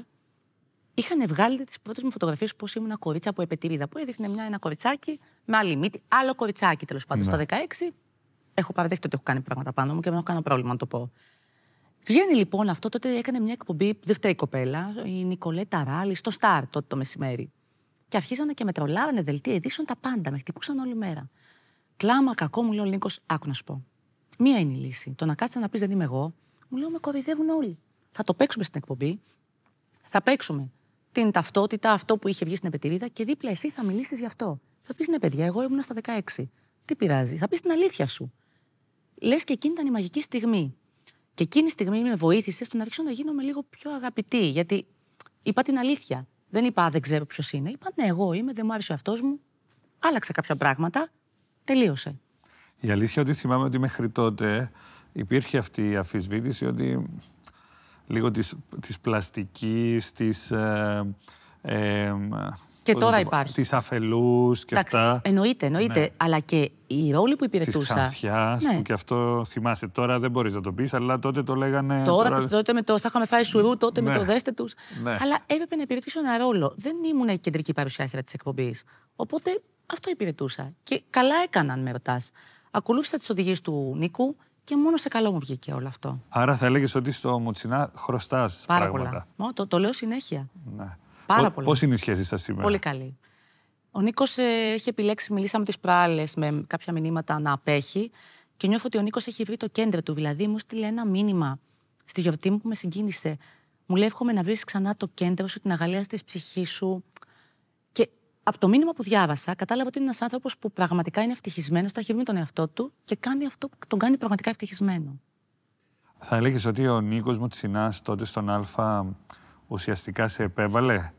Είχαν βγάλει τις πρώτες μου φωτογραφίες πώς ήμουν κορίτσα από επετηρίδα. Που έδειχνε μια, ένα κοριτσάκι με άλλη μύτη, άλλο κοριτσάκι τέλος πάντων. Ναι. Στα 16 έχω παραδέχτη ότι έχω κάνει πράγματα πάνω μου και δεν έχω κανένα πρόβλημα να το πω. Βγαίνει λοιπόν αυτό, τότε έκανε μια εκπομπή, δεν φταίει η κοπέλα, η Νικολέτα Ράλη, στο Σταρ τότε το μεσημέρι. Και αρχίζανε και με τρολάρανε δελτία ειδήσεων τα πάντα, με χτυπούσαν όλη μέρα. Κλάμα, κακό, μου λέει ο Νίκος, άκου να σου πω. Μία είναι η λύση. Το να κάτσεις να πεις δεν είμαι εγώ, μου λέω με κοροϊδεύουν όλοι. Θα το παίξουμε στην εκπομπή, θα παίξουμε την ταυτότητα, αυτό που είχε βγει στην επετηρίδα και δίπλα εσύ θα μιλήσεις γι' αυτό. Θα πεις ναι, παιδιά, εγώ ήμουν στα 16. Τι πειράζει, θα πεις την αλήθεια σου λες και εκείνη ήταν η μαγική στιγμή. Και εκείνη η στιγμή με βοήθησε στο να αρχίσω να γίνομαι λίγο πιο αγαπητή. Γιατί είπα την αλήθεια. Δεν είπα, δεν ξέρω ποιος είναι. Είπα, ναι, εγώ είμαι, δεν μου άρεσε αυτός μου. Άλλαξα κάποια πράγματα. Τελείωσε. Η αλήθεια ότι θυμάμαι ότι μέχρι τότε υπήρχε αυτή η αφισβήτηση ότι λίγο της, πλαστική, πλαστικής, ε, ε, και τώρα τώρα υπάρχει. Τη αφελούς και Εντάξει, αυτά. Εννοείται, εννοείται. Ναι. Αλλά και η ρόλη που υπηρετούσα. Τη Ξανθιάς ναι. που και αυτό θυμάσαι. Τώρα δεν μπορείς να το πεις, αλλά τότε το λέγανε. Τώρα, τώρα... τότε με το. Θα είχαμε φάει σουρού, τότε ναι. με το δέστε τους. Ναι. Αλλά έπρεπε να υπηρετήσω ένα ρόλο. Δεν ήμουν η κεντρική παρουσιάστρια της εκπομπής. Οπότε αυτό υπηρετούσα. Και καλά έκαναν, με ρωτάς. Ακολούθησα τις οδηγίες του Νίκου και μόνο σε καλό μου βγήκε όλο αυτό. Άρα θα έλεγες ότι στο Μουτσινά χρωστάς πράγματα. Μα, το, το λέω συνέχεια. Ναι. Πάρα πολύ. Πώς είναι η σχέση σας σήμερα, Πολύ καλή. Ο Νίκος ε, έχει επιλέξει, μιλήσαμε τις προάλλες με κάποια μηνύματα να απέχει και νιώθω ότι ο Νίκος έχει βρει το κέντρο του. Δηλαδή, μου στείλε ένα μήνυμα στη γιορτή μου που με συγκίνησε. Μου λέει: Εύχομαι να βρεις ξανά το κέντρο σου, την αγαλία της ψυχής σου. Και από το μήνυμα που διάβασα, κατάλαβα ότι είναι ένας άνθρωπος που πραγματικά είναι ευτυχισμένος, τα έχει τον εαυτό του και κάνει αυτό που τον κάνει πραγματικά ευτυχισμένο. Θα έλεγες ότι ο Νίκος μου τότε στον Α ουσιαστικά σε επέβαλε.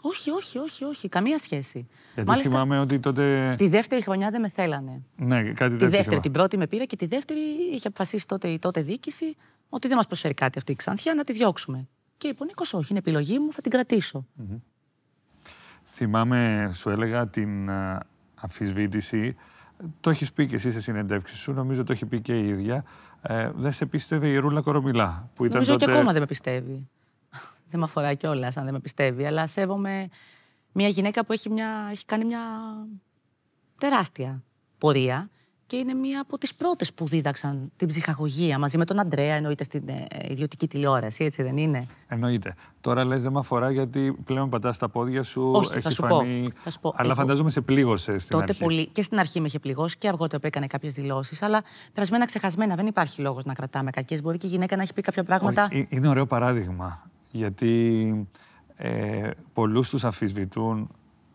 Όχι, όχι, όχι, όχι. Καμία σχέση. Γιατί Μάλιστα, θυμάμαι ότι τότε. Τη δεύτερη χρονιά δεν με θέλανε. Ναι, κάτι τέτοιο. Τη δεύτερη, την πρώτη με πήρα και τη δεύτερη είχε αποφασίσει τότε η τότε διοίκηση ότι δεν μας προσφέρει κάτι αυτή η ξανθιά, να τη διώξουμε. Και ο Νίκος, όχι, είναι επιλογή μου, θα την κρατησω mm-hmm. Θυμάμαι, σου έλεγα, την αφισβήτηση. Το έχεις πει και εσύ σε συνεντεύξεις σου, νομίζω το έχει πει και η ίδια. Ε, δεν σε πίστευε η Ρούλα Κορομιλά. νομίζω τότε... και ακόμα δεν με πιστεύει δεν με αφορά κιόλας αν δεν με πιστεύει, αλλά σέβομαι μια γυναίκα που έχει, μια, έχει κάνει μια τεράστια πορεία και είναι μία από τις πρώτες που δίδαξαν την ψυχαγωγία μαζί με τον Αντρέα, εννοείται στην ε, ιδιωτική τηλεόραση, έτσι δεν είναι. Εννοείται. Τώρα λες δεν με αφορά γιατί πλέον πατάς τα πόδια σου, Όχι, έχει φανεί... Πω, θα σου πω. Αλλά φαντάζομαι σε πλήγωσε στην Τότε αρχή. Πολύ... Και στην αρχή με είχε πληγώσει και αργότερα που έκανε κάποιες δηλώσεις, αλλά περασμένα ξεχασμένα δεν υπάρχει λόγος να κρατάμε κακές. Μπορεί και η γυναίκα να έχει πει κάποια πράγματα... Όχι, ε, είναι ωραίο παράδειγμα γιατί ε, πολλούς τους αμφισβητούν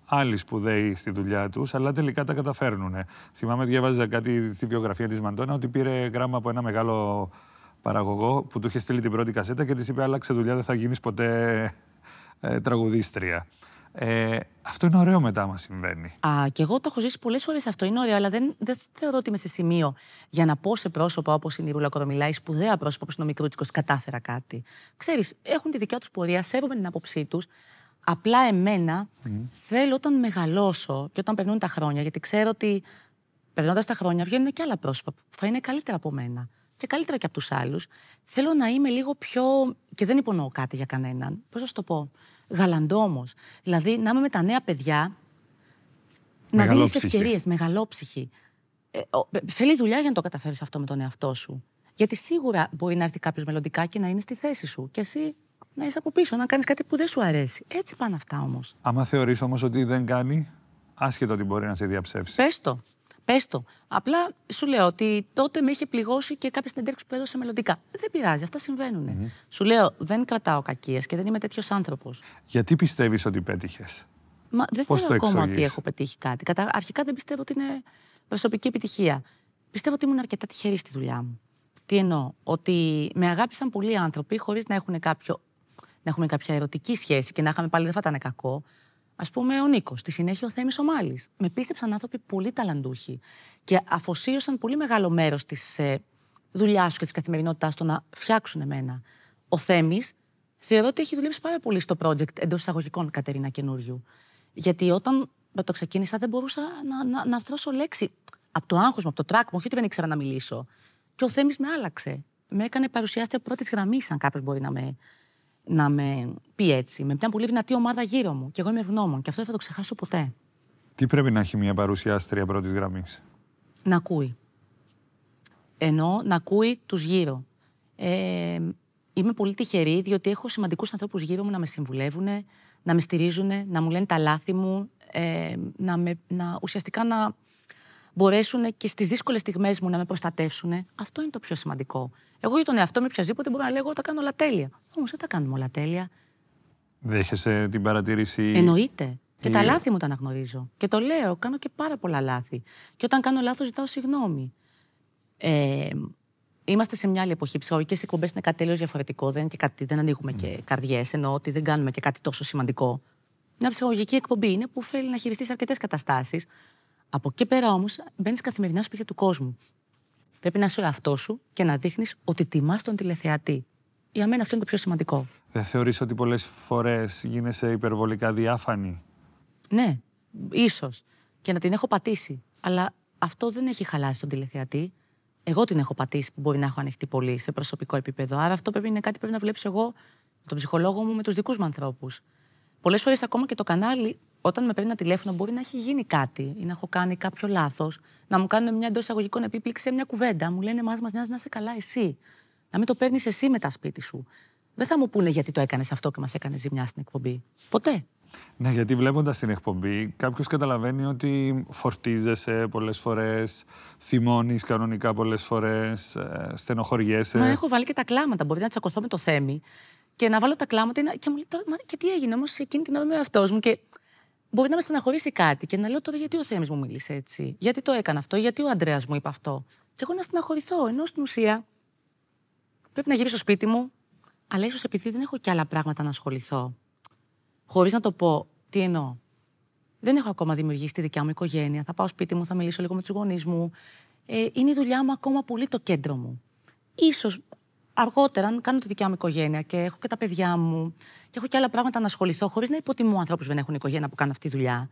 άλλοι σπουδαίοι στη δουλειά τους, αλλά τελικά τα καταφέρνουν. Θυμάμαι, διάβαζα κάτι στη βιογραφία της Μαντόνα ότι πήρε γράμμα από ένα μεγάλο παραγωγό που του είχε στείλει την πρώτη κασέτα και της είπε: Άλλαξε δουλειά, δεν θα γίνεις ποτέ ε, τραγουδίστρια. Ε, αυτό είναι ωραίο μετά μα συμβαίνει. Α, και εγώ το έχω ζήσει πολλές φορές αυτό. Είναι ωραίο, αλλά δεν, δεν θεωρώ ότι είμαι σε σημείο για να πω σε πρόσωπα όπως είναι η Ρούλα Ή σπουδαία πρόσωπα όπως είναι ο Μικρούτσικος, κατάφερα κάτι. Ξέρεις, έχουν τη δικιά τους πορεία, σέβομαι την άποψή τους. Απλά εμένα θέλω όταν μεγαλώσω και όταν περνούν τα χρόνια, γιατί ξέρω ότι περνώντας τα χρόνια βγαίνουν και άλλα πρόσωπα που θα είναι καλύτερα από μένα και καλύτερα και από τους άλλους. Θέλω να είμαι λίγο πιο. και δεν υπονοώ κάτι για κανέναν. Πώς να το πω όμως. Δηλαδή να είμαι με τα νέα παιδιά, να δίνεις ευκαιρίες, μεγαλόψυχη. Ε, ε Θέλεις δουλειά για να το καταφέρεις αυτό με τον εαυτό σου. Γιατί σίγουρα μπορεί να έρθει κάποιος μελλοντικά και να είναι στη θέση σου. Και εσύ να είσαι από πίσω, να κάνεις κάτι που δεν σου αρέσει. Έτσι πάνε αυτά όμως. Άμα θεωρείς όμως ότι δεν κάνει, άσχετο ότι μπορεί να σε διαψεύσει. Πες το. Πες το. Απλά σου λέω ότι τότε με είχε πληγώσει και κάποιες συνεντεύξει που έδωσα μελλοντικά. Δεν πειράζει, αυτά συμβαίνουν. Mm-hmm. Σου λέω, δεν κρατάω κακίες και δεν είμαι τέτοιος άνθρωπος. Γιατί πιστεύεις ότι πέτυχες. Μα δεν Πώς θεωρώ ακόμα ότι έχω πετύχει κάτι. Κατα... Αρχικά δεν πιστεύω ότι είναι προσωπική επιτυχία. Πιστεύω ότι ήμουν αρκετά τυχερή στη δουλειά μου. Τι εννοώ, ότι με αγάπησαν πολλοί άνθρωποι χωρίς να, έχουν κάποιο... να έχουμε κάποια ερωτική σχέση και να είχαμε πάλι δεν θα ήταν κακό. Ας πούμε, ο Νίκος, στη συνέχεια ο Θέμης μάλισ. Με πίστεψαν άνθρωποι πολύ ταλαντούχοι και αφοσίωσαν πολύ μεγάλο μέρος της ε, δουλειάς του και της καθημερινότητάς στο να φτιάξουν εμένα. Ο Θέμης θεωρώ ότι έχει δουλέψει πάρα πολύ στο project εντός εισαγωγικών Κατερίνα Καινούριου. Γιατί όταν το ξεκίνησα δεν μπορούσα να, να, να αρθρώσω λέξη. Από το άγχος μου, από το τράκ μου, όχι ότι δεν ήξερα να μιλήσω. Και ο Θέμης με άλλαξε. Με έκανε παρουσιάστρια πρώτης γραμμής, αν κάποιος μπορεί να με να με πει έτσι, με μια πολύ δυνατή ομάδα γύρω μου. Και εγώ είμαι ευγνώμων και αυτό δεν θα το ξεχάσω ποτέ. Τι πρέπει να έχει μια παρουσιάστρια πρώτης γραμμής, Να ακούει. Ενώ να ακούει τους γύρω. Ε, είμαι πολύ τυχερή, διότι έχω σημαντικούς ανθρώπους γύρω μου να με συμβουλεύουν, να με στηρίζουν, να μου λένε τα λάθη μου, ε, να, με, να ουσιαστικά να, μπορέσουν και στις δύσκολες στιγμές μου να με προστατεύσουν, αυτό είναι το πιο σημαντικό. Εγώ για τον εαυτό μου οποιαδήποτε μπορώ να λέγω τα κάνω όλα τέλεια. Όμως δεν τα κάνουμε όλα τέλεια. Δέχεσαι την παρατήρηση. Εννοείται. Και τα ε, λάθη μου τα αναγνωρίζω. Και το λέω, κάνω και πάρα πολλά λάθη. Και όταν κάνω λάθος, ζητάω συγγνώμη. Ε, είμαστε σε μια άλλη εποχή. Οι ψυχολογικές εκπομπές είναι κάτι τελείως διαφορετικό. Δεν, και κάτι, δεν ανοίγουμε mm. και ναι. καρδιές. Εννοώ ότι δεν κάνουμε και κάτι τόσο σημαντικό. Μια ψυχολογική εκπομπή είναι που θέλει να χειριστείς αρκετές καταστάσεις από εκεί πέρα όμως μπαίνεις καθημερινά σπίτια του κόσμου. Πρέπει να είσαι ο εαυτός σου και να δείχνεις ότι τιμάς τον τηλεθεατή. Για μένα αυτό είναι το πιο σημαντικό. Δεν θεωρείς ότι πολλές φορές γίνεσαι υπερβολικά διάφανη. Ναι, ίσως. Και να την έχω πατήσει. Αλλά αυτό δεν έχει χαλάσει τον τηλεθεατή. Εγώ την έχω πατήσει που μπορεί να έχω ανοιχτεί πολύ σε προσωπικό επίπεδο. Άρα αυτό πρέπει να είναι κάτι που πρέπει να δουλέψω εγώ τον ψυχολόγο μου, με τους δικούς μου ανθρώπους. Πολλές φορές ακόμα και το κανάλι όταν με παίρνει ένα τηλέφωνο, μπορεί να έχει γίνει κάτι ή να έχω κάνει κάποιο λάθος, να μου κάνουν μια εντός εισαγωγικών επίπληξη σε μια κουβέντα. Μου λένε, Μα μα νοιάζει να είσαι καλά εσύ. Να μην το παίρνεις εσύ μετά σπίτι σου. Δεν θα μου πούνε γιατί το έκανες αυτό και μας έκανε ζημιά στην εκπομπή. Ποτέ. Ναι, γιατί βλέποντας την εκπομπή, κάποιος καταλαβαίνει ότι φορτίζεσαι πολλές φορές, θυμώνεις κανονικά πολλές φορές, ε, στενοχωριέσαι. Μα έχω βάλει και τα κλάματα. Μπορεί να τσακωθώ με το θέμη και να βάλω τα κλάματα και μου λέει, τι έγινε όμως εκείνη την ώρα με αυτός μου. Και μπορεί να με στεναχωρήσει κάτι και να λέω τώρα γιατί ο Θέμης μου μίλησε έτσι, γιατί το έκανα αυτό, γιατί ο Αντρέα μου είπε αυτό. Και εγώ να στεναχωρηθώ, ενώ στην ουσία πρέπει να γυρίσω σπίτι μου, αλλά ίσως επειδή δεν έχω κι άλλα πράγματα να ασχοληθώ. Χωρίς να το πω, τι εννοώ. Δεν έχω ακόμα δημιουργήσει τη δικιά μου οικογένεια. Θα πάω σπίτι μου, θα μιλήσω λίγο με τους γονείς μου. Ε, είναι η δουλειά μου ακόμα πολύ το κέντρο μου. Ίσως αργότερα, αν κάνω τη δικιά μου οικογένεια και έχω και τα παιδιά μου και έχω και άλλα πράγματα να ασχοληθώ, χωρίς να υποτιμώ ανθρώπους που δεν έχουν οικογένεια που κάνουν αυτή τη δουλειά,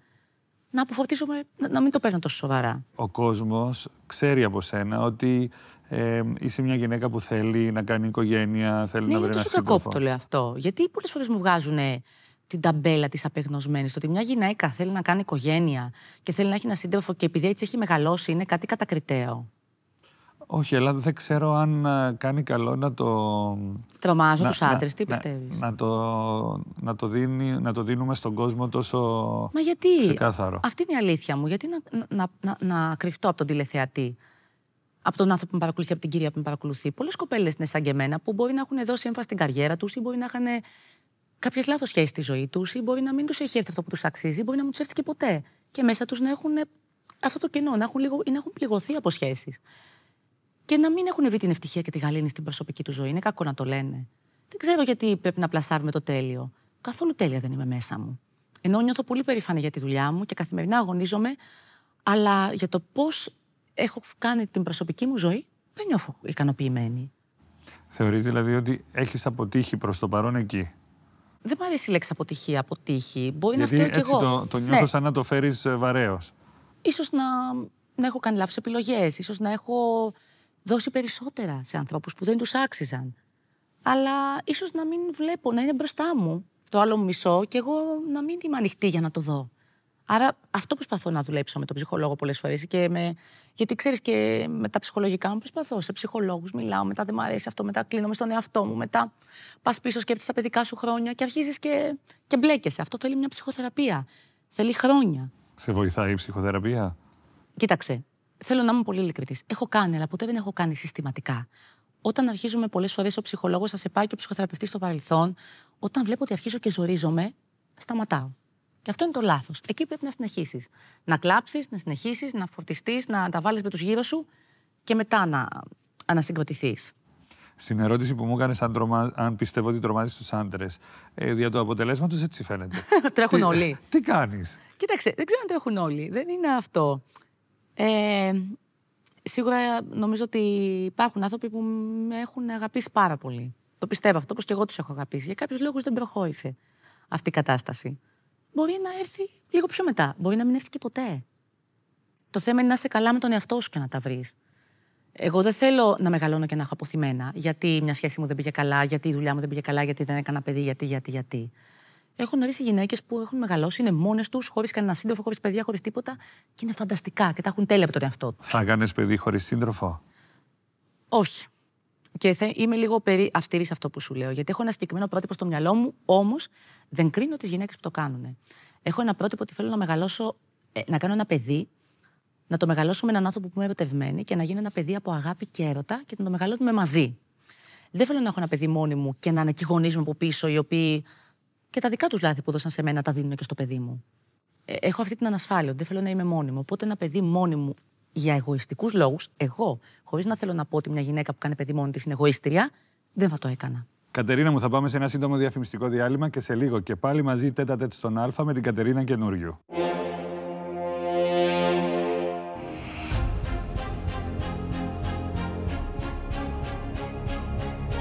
να αποφορτίζομαι, να μην το παίρνω τόσο σοβαρά. Ο κόσμος ξέρει από σένα ότι ε, είσαι μια γυναίκα που θέλει να κάνει οικογένεια, θέλει ναι, να βρει ένα σύντροφο. Ναι, το λέω αυτό. Γιατί πολλές φορές μου βγάζουν την ταμπέλα της απεγνωσμένης. ότι μια γυναίκα θέλει να κάνει οικογένεια και θέλει να έχει ένα σύντροφο και επειδή έτσι έχει μεγαλώσει είναι κάτι κατακριτέο. Όχι, αλλά δεν ξέρω αν ε, κάνει καλό να το. Τρομάζω του άντρες, τι πιστεύεις. Να, το, να, το να το δίνουμε στον κόσμο τόσο. Μα γιατί. Ξεκάθαρο. Αυτή είναι η αλήθεια μου. Γιατί να, να, να, κρυφτώ από τον τηλεθεατή, από τον άνθρωπο που με παρακολουθεί, από την κυρία που με παρακολουθεί. Πολλές κοπέλες είναι σαν και εμένα που μπορεί να έχουν δώσει έμφαση στην καριέρα τους ή μπορεί να είχαν κάποιες λάθος σχέσεις στη ζωή τους ή μπορεί να μην τους έχει έρθει αυτό που τους αξίζει, μπορεί να μην τους έρθει και ποτέ. Και μέσα τους να έχουν αυτό το κενό, να έχουν, λίγο, ή να έχουν πληγωθεί από σχέσεις και να μην έχουν δει την ευτυχία και τη γαλήνη στην προσωπική του ζωή. Είναι κακό να το λένε. Δεν ξέρω γιατί πρέπει να πλασάρουμε το τέλειο. Καθόλου τέλεια δεν είμαι μέσα μου. Ενώ νιώθω πολύ περήφανη για τη δουλειά μου και καθημερινά αγωνίζομαι, αλλά για το πώς έχω κάνει την προσωπική μου ζωή, δεν νιώθω ικανοποιημένη. Θεωρείς δηλαδή ότι έχεις αποτύχει προς το παρόν εκεί. Δεν μου αρέσει η λέξη αποτυχία, αποτύχει. Μπορεί Γιατί να φταίω Το, το νιώθω ναι. σαν να το φέρεις ε, βαρέως. Ίσως να, να έχω κάνει λάθος επιλογές, ίσως να έχω δώσει περισσότερα σε ανθρώπους που δεν τους άξιζαν. Αλλά ίσως να μην βλέπω, να είναι μπροστά μου το άλλο μισό και εγώ να μην είμαι ανοιχτή για να το δω. Άρα αυτό προσπαθώ να δουλέψω με τον ψυχολόγο πολλές φορές. Με... Γιατί ξέρεις και με τα ψυχολογικά μου προσπαθώ. Σε ψυχολόγους μιλάω, μετά δεν μου αρέσει αυτό, μετά κλείνομαι στον εαυτό μου, μετά πας πίσω, σκέφτεσαι τα παιδικά σου χρόνια και αρχίζεις και, και μπλέκεσαι. Αυτό θέλει μια ψυχοθεραπεία. Θέλει χρόνια. Σε βοηθάει η ψυχοθεραπεία. Κοίταξε, Θέλω να είμαι πολύ ειλικρινής. Έχω κάνει, αλλά ποτέ δεν έχω κάνει συστηματικά. Όταν αρχίζουμε πολλές φορές ο ψυχολόγος, θα σε πάει και ο ψυχοθεραπευτής στο παρελθόν, όταν βλέπω ότι αρχίζω και ζορίζομαι, σταματάω. Και αυτό είναι το λάθος. Εκεί πρέπει να συνεχίσεις. Να κλάψεις, να συνεχίσεις, να φορτιστείς, να τα βάλεις με τους γύρω σου και μετά να ανασυγκροτηθείς. Στην ερώτηση που μου έκανε αν, πιστεύω ότι τρομάζεις τους άντρες, ε, δια του έτσι φαίνεται. τρέχουν όλοι. τι κάνεις. Κοίταξε, δεν ξέρω αν τρέχουν όλοι. Δεν είναι αυτό. Ε, σίγουρα νομίζω ότι υπάρχουν άνθρωποι που με έχουν αγαπήσει πάρα πολύ. Το πιστεύω αυτό, όπως και εγώ τους έχω αγαπήσει. Για κάποιους λόγους δεν προχώρησε αυτή η κατάσταση. Μπορεί να έρθει λίγο πιο μετά. Μπορεί να μην έρθει και ποτέ. Το θέμα είναι να είσαι καλά με τον εαυτό σου και να τα βρεις. Εγώ δεν θέλω να μεγαλώνω και να έχω αποθυμένα. Γιατί μια σχέση μου δεν πήγε καλά, γιατί η δουλειά μου δεν πήγε καλά, γιατί δεν έκανα παιδί, γιατί, γιατί, γιατί. Έχω γνωρίσει γυναίκες που έχουν μεγαλώσει, είναι μόνες τους, χωρίς κανένα σύντροφο, χωρίς παιδιά, χωρίς τίποτα. Και είναι φανταστικά και τα έχουν τέλεια από τον εαυτό τους. Θα έκανε παιδί χωρίς σύντροφο. Όχι. Και θα είμαι λίγο περί αυστηρής σε αυτό που σου λέω. Γιατί έχω ένα συγκεκριμένο πρότυπο στο μυαλό μου, όμως δεν κρίνω τις γυναίκες που το κάνουν. Έχω ένα πρότυπο ότι θέλω να μεγαλώσω, ε, να κάνω ένα παιδί, να το μεγαλώσω με έναν άνθρωπο που είμαι ερωτευμένη και να γίνει ένα παιδί από αγάπη και έρωτα και να το μεγαλώνουμε μαζί. Δεν θέλω να έχω ένα παιδί μόνη μου και να είναι και γονείς μου από πίσω οι οποίοι και τα δικά τους λάθη που δώσαν σε μένα τα δίνουν και στο παιδί μου. Ε, έχω αυτή την ανασφάλεια, δεν θέλω να είμαι μόνη μου. Οπότε ένα παιδί μόνη για εγωιστικούς λόγους, εγώ, χωρίς να θέλω να πω ότι μια γυναίκα που κάνει παιδί μόνη της είναι εγωίστρια, δεν θα το έκανα. Κατερίνα μου, θα πάμε σε ένα σύντομο διαφημιστικό διάλειμμα και σε λίγο και πάλι μαζί τέτα τέτ στον Α με την Κατερίνα καινούριο.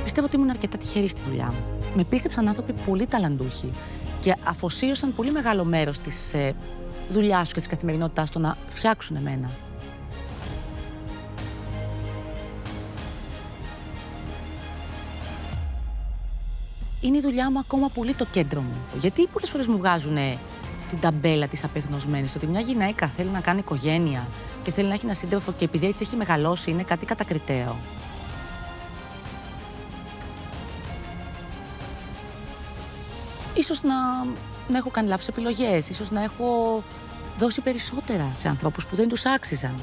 Πιστεύω ότι ήμουν αρκετά τυχερή στη δουλειά μου με πίστεψαν άνθρωποι πολύ ταλαντούχοι και αφοσίωσαν πολύ μεγάλο μέρος της ε, δουλειάς τους και της καθημερινότητάς του να φτιάξουν εμένα. Είναι η δουλειά μου ακόμα πολύ το κέντρο μου. Γιατί πολλές φορές μου βγάζουν την ταμπέλα της απεγνωσμένης, ότι μια γυναίκα θέλει να κάνει οικογένεια και θέλει να έχει ένα σύντροφο και επειδή έτσι έχει μεγαλώσει είναι κάτι κατακριτέο. ίσως να, να έχω κάνει λάθος επιλογές, ίσως να έχω δώσει περισσότερα σε ανθρώπους που δεν τους άξιζαν.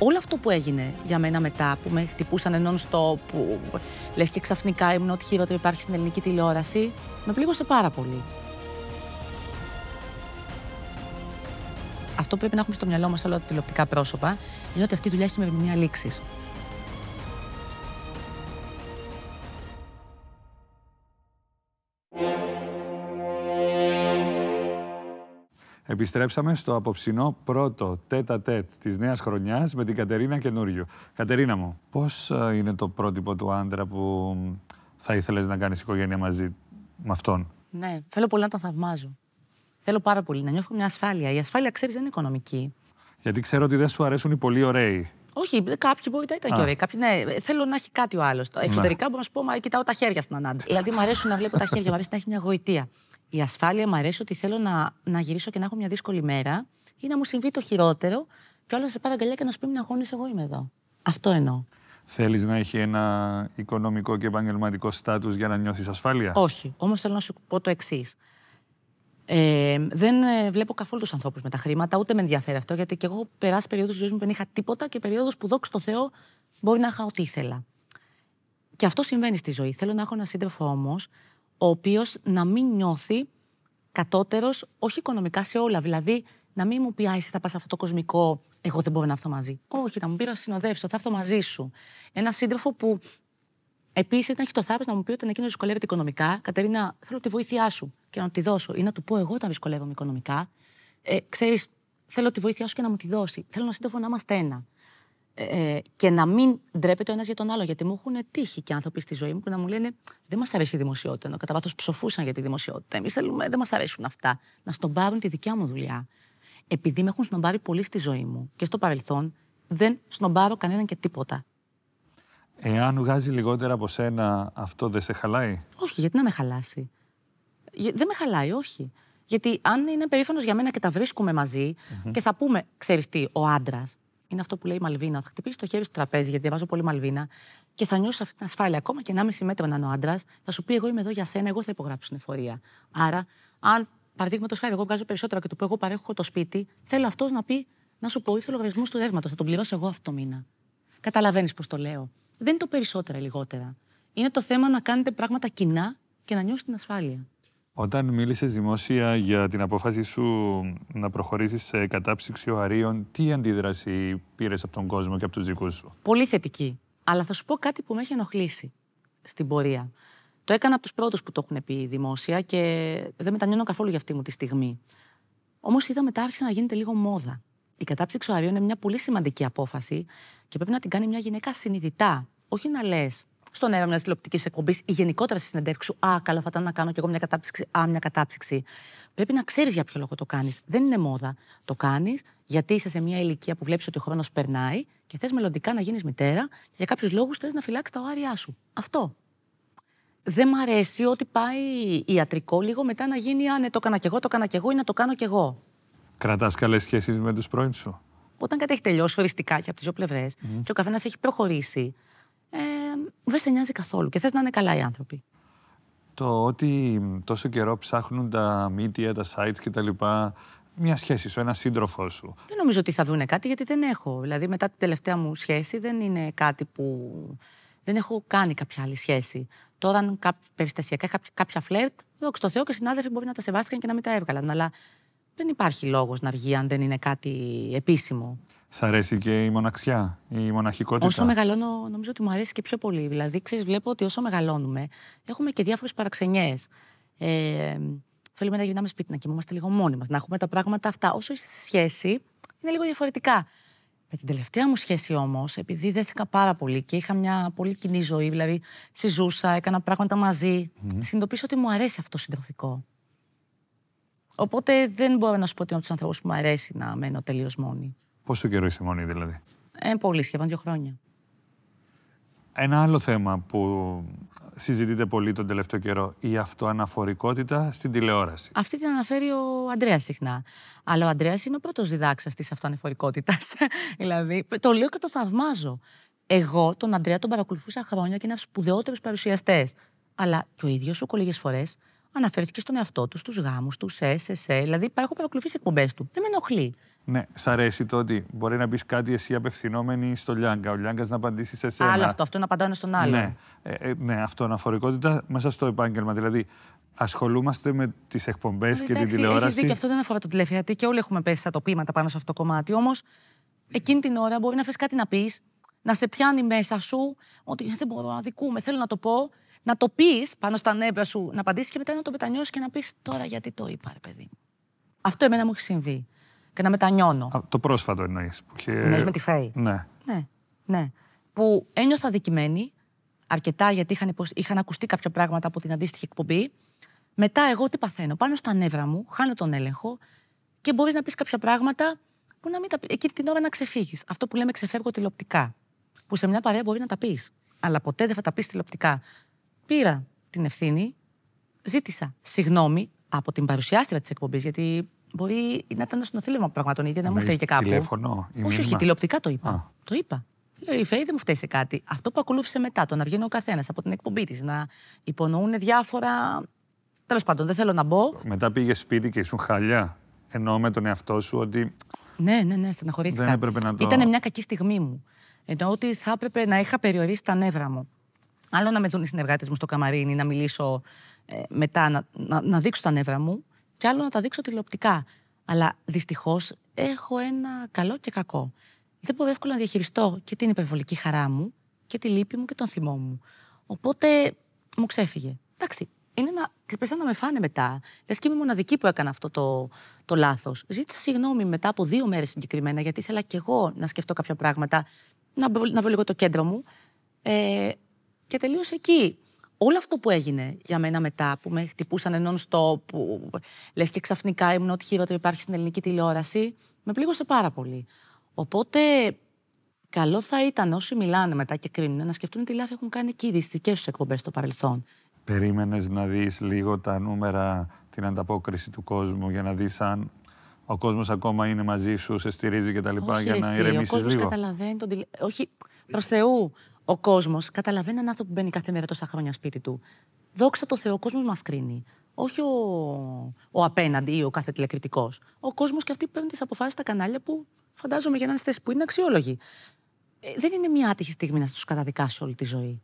όλο αυτό που έγινε για μένα μετά, που με χτυπούσαν στο που λες και ξαφνικά ήμουν ότι χειρότερο υπάρχει στην ελληνική τηλεόραση, με πλήγωσε πάρα πολύ. αυτό που πρέπει να έχουμε στο μυαλό μας όλα τα τηλεοπτικά πρόσωπα είναι ότι αυτή η δουλειά έχει μία λήξη. Επιστρέψαμε στο απόψινό πρώτο τέτα τέτ της νέας χρονιάς με την Κατερίνα Καινούριο. Κατερίνα μου, πώς ε, είναι το πρότυπο του άντρα που θα ήθελες να κάνεις οικογένεια μαζί με αυτόν. Ναι, θέλω πολύ να τον θαυμάζω. Θέλω πάρα πολύ να νιώθω μια ασφάλεια. Η ασφάλεια, ξέρεις, δεν είναι οικονομική. Γιατί ξέρω ότι δεν σου αρέσουν οι πολύ ωραίοι. Όχι, κάποιοι μπορεί να ήταν και ωραίοι. Κάποιοι, ναι, θέλω να έχει κάτι ο άλλος. Ναι. Εξωτερικά μπορώ να σου πω, μα κοιτάω τα χέρια στην ανάντη. δηλαδή, μου αρέσουν να βλέπω τα χέρια, μου αρέσει να έχει μια γοητεία. Η ασφάλεια μου αρέσει ότι θέλω να, να γυρίσω και να έχω μια δύσκολη μέρα ή να μου συμβεί το χειρότερο και όλα σε παραγκαλιά και να σου πει να αγώνει, εγώ είμαι εδώ. Αυτό εννοώ. Θέλεις να έχει ένα οικονομικό και επαγγελματικό στάτους για να νιώθεις ασφάλεια. Όχι. Όμως θέλω να σου πω το εξής. Ε, δεν ε, βλέπω καθόλου τους ανθρώπους με τα χρήματα, ούτε με ενδιαφέρει αυτό, γιατί και εγώ περάσει περίοδους ζωής μου που δεν είχα τίποτα και περίοδους που δόξα τω Θεώ μπορεί να είχα ό,τι ήθελα. Και αυτό συμβαίνει στη ζωή. Θέλω να έχω ένα σύντροφο όμως, ο οποίος να μην νιώθει κατώτερος, όχι οικονομικά σε όλα. Δηλαδή, να μην μου πει, Α, εσύ θα πας αυτό το κοσμικό, εγώ δεν μπορώ να αυτό μαζί. Όχι, να μου πει να συνοδεύσω, θα αυτό μαζί σου. Ένα σύντροφο που Επίσης, να έχει το θάρρος να μου πει όταν εκείνος δυσκολεύεται οικονομικά, Κατερίνα, θέλω τη βοήθειά σου και να τη δώσω. Ή να του πω εγώ όταν δυσκολεύομαι οικονομικά. Ε, Ξέρεις, θέλω τη βοήθειά σου και να μου τη δώσει. Θέλω να σύντοφο να είμαστε ένα. Ε, ε, και να μην ντρέπεται ο ένας για τον άλλο. Γιατί μου έχουν τύχει και άνθρωποι στη ζωή μου που να μου λένε Δεν μας αρέσει η δημοσιότητα. Ενώ κατά βάθος ψοφούσαν για τη δημοσιότητα. Εμείς θέλουμε, δεν μας αρέσουν αυτά. Να στον πάρουν τη δικιά μου δουλειά. Επειδή με έχουν σνομπάρει πολύ στη ζωή μου και στο παρελθόν, δεν σνομπάρω κανέναν και τίποτα. Εάν βγάζει λιγότερα από σένα, αυτό δεν σε χαλάει. Όχι, γιατί να με χαλάσει. Δεν με χαλάει, όχι. Γιατί αν είναι περήφανος για μένα και τα βρίσκουμε μαζί mm-hmm. και θα πούμε, ξέρεις τι, ο άντρας είναι αυτό που λέει η Μαλβίνα. Θα χτυπήσει το χέρι στο τραπέζι, γιατί διαβάζω πολύ Μαλβίνα, και θα νιώσει αυτή την ασφάλεια. Ακόμα και 1,5 μέτρο να είναι ο άντρας, θα σου πει: Εγώ είμαι εδώ για σένα, εγώ θα υπογράψω στην εφορία. Άρα, αν παραδείγματος χάρη, εγώ βγάζω περισσότερα και του πω: Εγώ παρέχω το σπίτι, θέλω αυτός να πει: Να σου πω, ήρθε λογαριασμός του ρεύματος, θα τον πληρώσω εγώ αυτό το μήνα. Καταλαβαίνεις πώς το λέω δεν είναι το περισσότερα ή λιγότερα. Είναι το θέμα να κάνετε πράγματα κοινά και να νιώσετε την ασφάλεια. Όταν μίλησες δημόσια για την απόφαση σου να προχωρήσεις σε κατάψυξη οαρίων, τι αντίδραση πήρες από τον κόσμο και από τους δικούς σου. Πολύ θετική. Αλλά θα σου πω κάτι που με έχει ενοχλήσει στην πορεία. Το έκανα από τους πρώτους που το έχουν πει δημόσια και δεν μετανιώνω καθόλου για αυτή μου τη στιγμή. Όμως είδα μετά άρχισε να γίνεται λίγο μόδα. Η κατάψυξη οαρίων είναι μια πολύ σημαντική απόφαση και πρέπει να την κάνει μια γυναίκα συνειδητά. Όχι να λες στον αέρα μιας τηλεοπτικής εκπομπής ή γενικότερα στη συνεντεύξη σου. Α, καλά θα ήταν να κάνω κι εγώ μια κατάψυξη. Α, μια κατάψυξη. Πρέπει να ξέρεις για ποιο λόγο το κάνεις. Δεν είναι μόδα. Το κάνεις γιατί είσαι σε μια ηλικία που βλέπεις ότι ο χρόνος περνάει και θες μελλοντικά να γίνεις μητέρα και για κάποιους λόγους θες να φυλάξει τα όριά σου. Αυτό. Δεν μ' αρέσει ότι πάει ιατρικό λίγο μετά να γίνει. Α, ναι, το έκανα κι εγώ, το έκανα κι εγώ ή να το κάνω κι εγώ. Κρατάς καλές σχέσεις με τους πρώην σου όταν κάτι έχει τελειώσει οριστικά και από τις δύο πλευρές και ο καθένας έχει προχωρήσει, ε, δεν σε νοιάζει καθόλου και θες να είναι καλά οι άνθρωποι. Το ότι τόσο καιρό ψάχνουν τα media, τα sites κτλ. Μια σχέση σου, ένα σύντροφό σου. Δεν νομίζω ότι θα βρουν κάτι γιατί δεν έχω. Δηλαδή, μετά την τελευταία μου σχέση, δεν είναι κάτι που. Δεν έχω κάνει κάποια άλλη σχέση. Τώρα, αν περιστασιακά κάποια φλερτ, δόξα τω Θεώ και συνάδελφοι μπορεί να τα σεβάστηκαν και να μην τα έβγαλαν. Αλλά δεν υπάρχει λόγος να βγει αν δεν είναι κάτι επίσημο. Σ' αρέσει και η μοναξιά, η μοναχικότητα. Όσο μεγαλώνω, νομίζω ότι μου αρέσει και πιο πολύ. Δηλαδή, ξέρεις, βλέπω ότι όσο μεγαλώνουμε, έχουμε και διάφορες παραξενιές. Ε, θέλουμε να γυρνάμε σπίτι, να κοιμόμαστε λίγο μόνοι μας, να έχουμε τα πράγματα αυτά. Όσο είσαι σε σχέση, είναι λίγο διαφορετικά. Με την τελευταία μου σχέση όμως, επειδή δέθηκα πάρα πολύ και είχα μια πολύ κοινή ζωή, δηλαδή συζούσα, έκανα πράγματα μαζί, ότι μου αρέσει αυτό το συντροφικό. Οπότε δεν μπορώ να σου πω ότι είμαι από τους ανθρώπους που μου αρέσει να μένω τελείως μόνη. Πόσο καιρό είσαι μόνη, δηλαδή. Ε, πολύ, σχεδόν δύο χρόνια. Ένα άλλο θέμα που συζητείται πολύ τον τελευταίο καιρό, η αυτοαναφορικότητα στην τηλεόραση. Αυτή την αναφέρει ο Αντρέα συχνά. Αλλά ο Αντρέα είναι ο πρώτος διδάξας της αυτοαναφορικότητας. δηλαδή, το λέω και το θαυμάζω. Εγώ τον Αντρέα τον παρακολουθούσα χρόνια και είναι από του σπουδαιότερου παρουσιαστές. Αλλά και ο ίδιο σου φορές αναφέρθηκε στον εαυτό του, στους γάμους του, σε σε. Δηλαδή, έχω παρακολουθήσει εκπομπές του. Δεν με ενοχλεί. Ναι, σ' αρέσει το ότι μπορεί να μπει κάτι εσύ απευθυνόμενη στο Λιάγκα. Ο Λιάνκα να απαντήσει σε εσένα. Άλλο αυτό, αυτό να απαντά ένα στον άλλο. Ναι, ε, ε ναι αυτοαναφορικότητα μέσα στο επάγγελμα. Δηλαδή, ασχολούμαστε με τις εκπομπές και την τηλεόραση. Έχεις δίκιο, αυτό δεν αφορά το τηλεφιατή και όλοι έχουμε πέσει τα τοπίματα πάνω σε αυτό το κομμάτι. Όμως, εκείνη την ώρα μπορεί να θε κάτι να πεις, να σε πιάνει μέσα σου ότι «Ε, δεν μπορώ να δικούμε, θέλω να το πω να το πεις πάνω στα νεύρα σου, να απαντήσεις και μετά να το μετανιώσεις και να πεις τώρα γιατί το είπα, ρε παιδί. Αυτό εμένα μου έχει συμβεί. Και να μετανιώνω. το πρόσφατο εννοείς. Είχε... Εννοείς με τη Φέη. Ναι. ναι. ναι. Που ένιωσα δικημένη αρκετά γιατί είχαν, είχαν ακουστεί κάποια πράγματα από την αντίστοιχη εκπομπή. Μετά εγώ τι παθαίνω. Πάνω στα νεύρα μου, χάνω τον έλεγχο και μπορείς να πεις κάποια πράγματα που να μην τα πεις. Εκείνη την ώρα να ξεφύγεις. Αυτό που λέμε ξεφεύγω τηλεοπτικά. Που σε μια παρέα μπορεί να τα πεις. Αλλά ποτέ δεν θα τα πεις τηλεοπτικά. Πήρα την ευθύνη, ζήτησα συγγνώμη από την παρουσιάστρια της εκπομπής, γιατί μπορεί να ήταν στο αθήλευμα πραγμάτων, ήδη να μου φταίει και κάπου. Τηλέφωνο, ή Όχι, όχι, τηλεοπτικά το είπα. Α. Το είπα. Λέω, η Φέη δεν μου φταίει σε κάτι. Αυτό που ακολούθησε μετά, το να βγαίνει ο καθένας από την εκπομπή της, να υπονοούν διάφορα. Τέλος πάντων, δεν θέλω να μπω. Μετά πήγε σπίτι και ήσουν χαλιά. Ενώ με τον εαυτό σου ότι. Ναι, ναι, ναι, στεναχωρήθηκα. Δεν έπρεπε να το. Ήταν μια κακή στιγμή μου. Ενώ ότι θα έπρεπε να είχα περιορίσει τα νεύρα μου. Άλλο να με δουν οι συνεργάτες μου στο καμαρίνι, να μιλήσω ε, μετά, να, να, να δείξω τα νεύρα μου, και άλλο να τα δείξω τηλεοπτικά. Αλλά δυστυχώς έχω ένα καλό και κακό. Δεν μπορώ εύκολα να διαχειριστώ και την υπερβολική χαρά μου και τη λύπη μου και τον θυμό μου. Οπότε μου ξέφυγε. Εντάξει, είναι να. Πρέπει να με φάνε μετά. Λες και είμαι μοναδική που έκανα αυτό το, το λάθος. Ζήτησα συγγνώμη μετά από δύο μέρες συγκεκριμένα, γιατί ήθελα κι εγώ να σκεφτώ κάποια πράγματα, να βρω, να βρω λίγο το κέντρο μου. Ε, και τελείωσε εκεί. Όλο αυτό που έγινε για μένα μετά, που με χτυπουσαν ενών non-stop, που λες και ξαφνικά ήμουν ό,τι χειρότερο υπάρχει στην ελληνική τηλεόραση, με πλήγωσε πάρα πολύ. Οπότε, καλό θα ήταν όσοι μιλάνε μετά και κρίνουν να σκεφτούν τι λάθη έχουν κάνει και οι δυστικές τους εκπομπές στο παρελθόν. Περίμενες να δεις λίγο τα νούμερα, την ανταπόκριση του κόσμου, για να δεις αν ο κόσμος ακόμα είναι μαζί σου, σε στηρίζει κτλ. Για να ηρεμήσει λίγο. Όχι, προς Θεού ο κόσμος καταλαβαίνει έναν άνθρωπο που μπαίνει κάθε μέρα τόσα χρόνια σπίτι του. Δόξα τω Θεώ, ο κόσμος μας κρίνει. Όχι ο, ο απέναντι ή ο κάθε τηλεκριτικός. Ο κόσμος και αυτοί παίρνουν τις αποφάσεις στα κανάλια που φαντάζομαι για να είναι που είναι αξιόλογοι. Ε, δεν είναι μια άτυχη στιγμή να τους καταδικάσει όλη τη ζωή.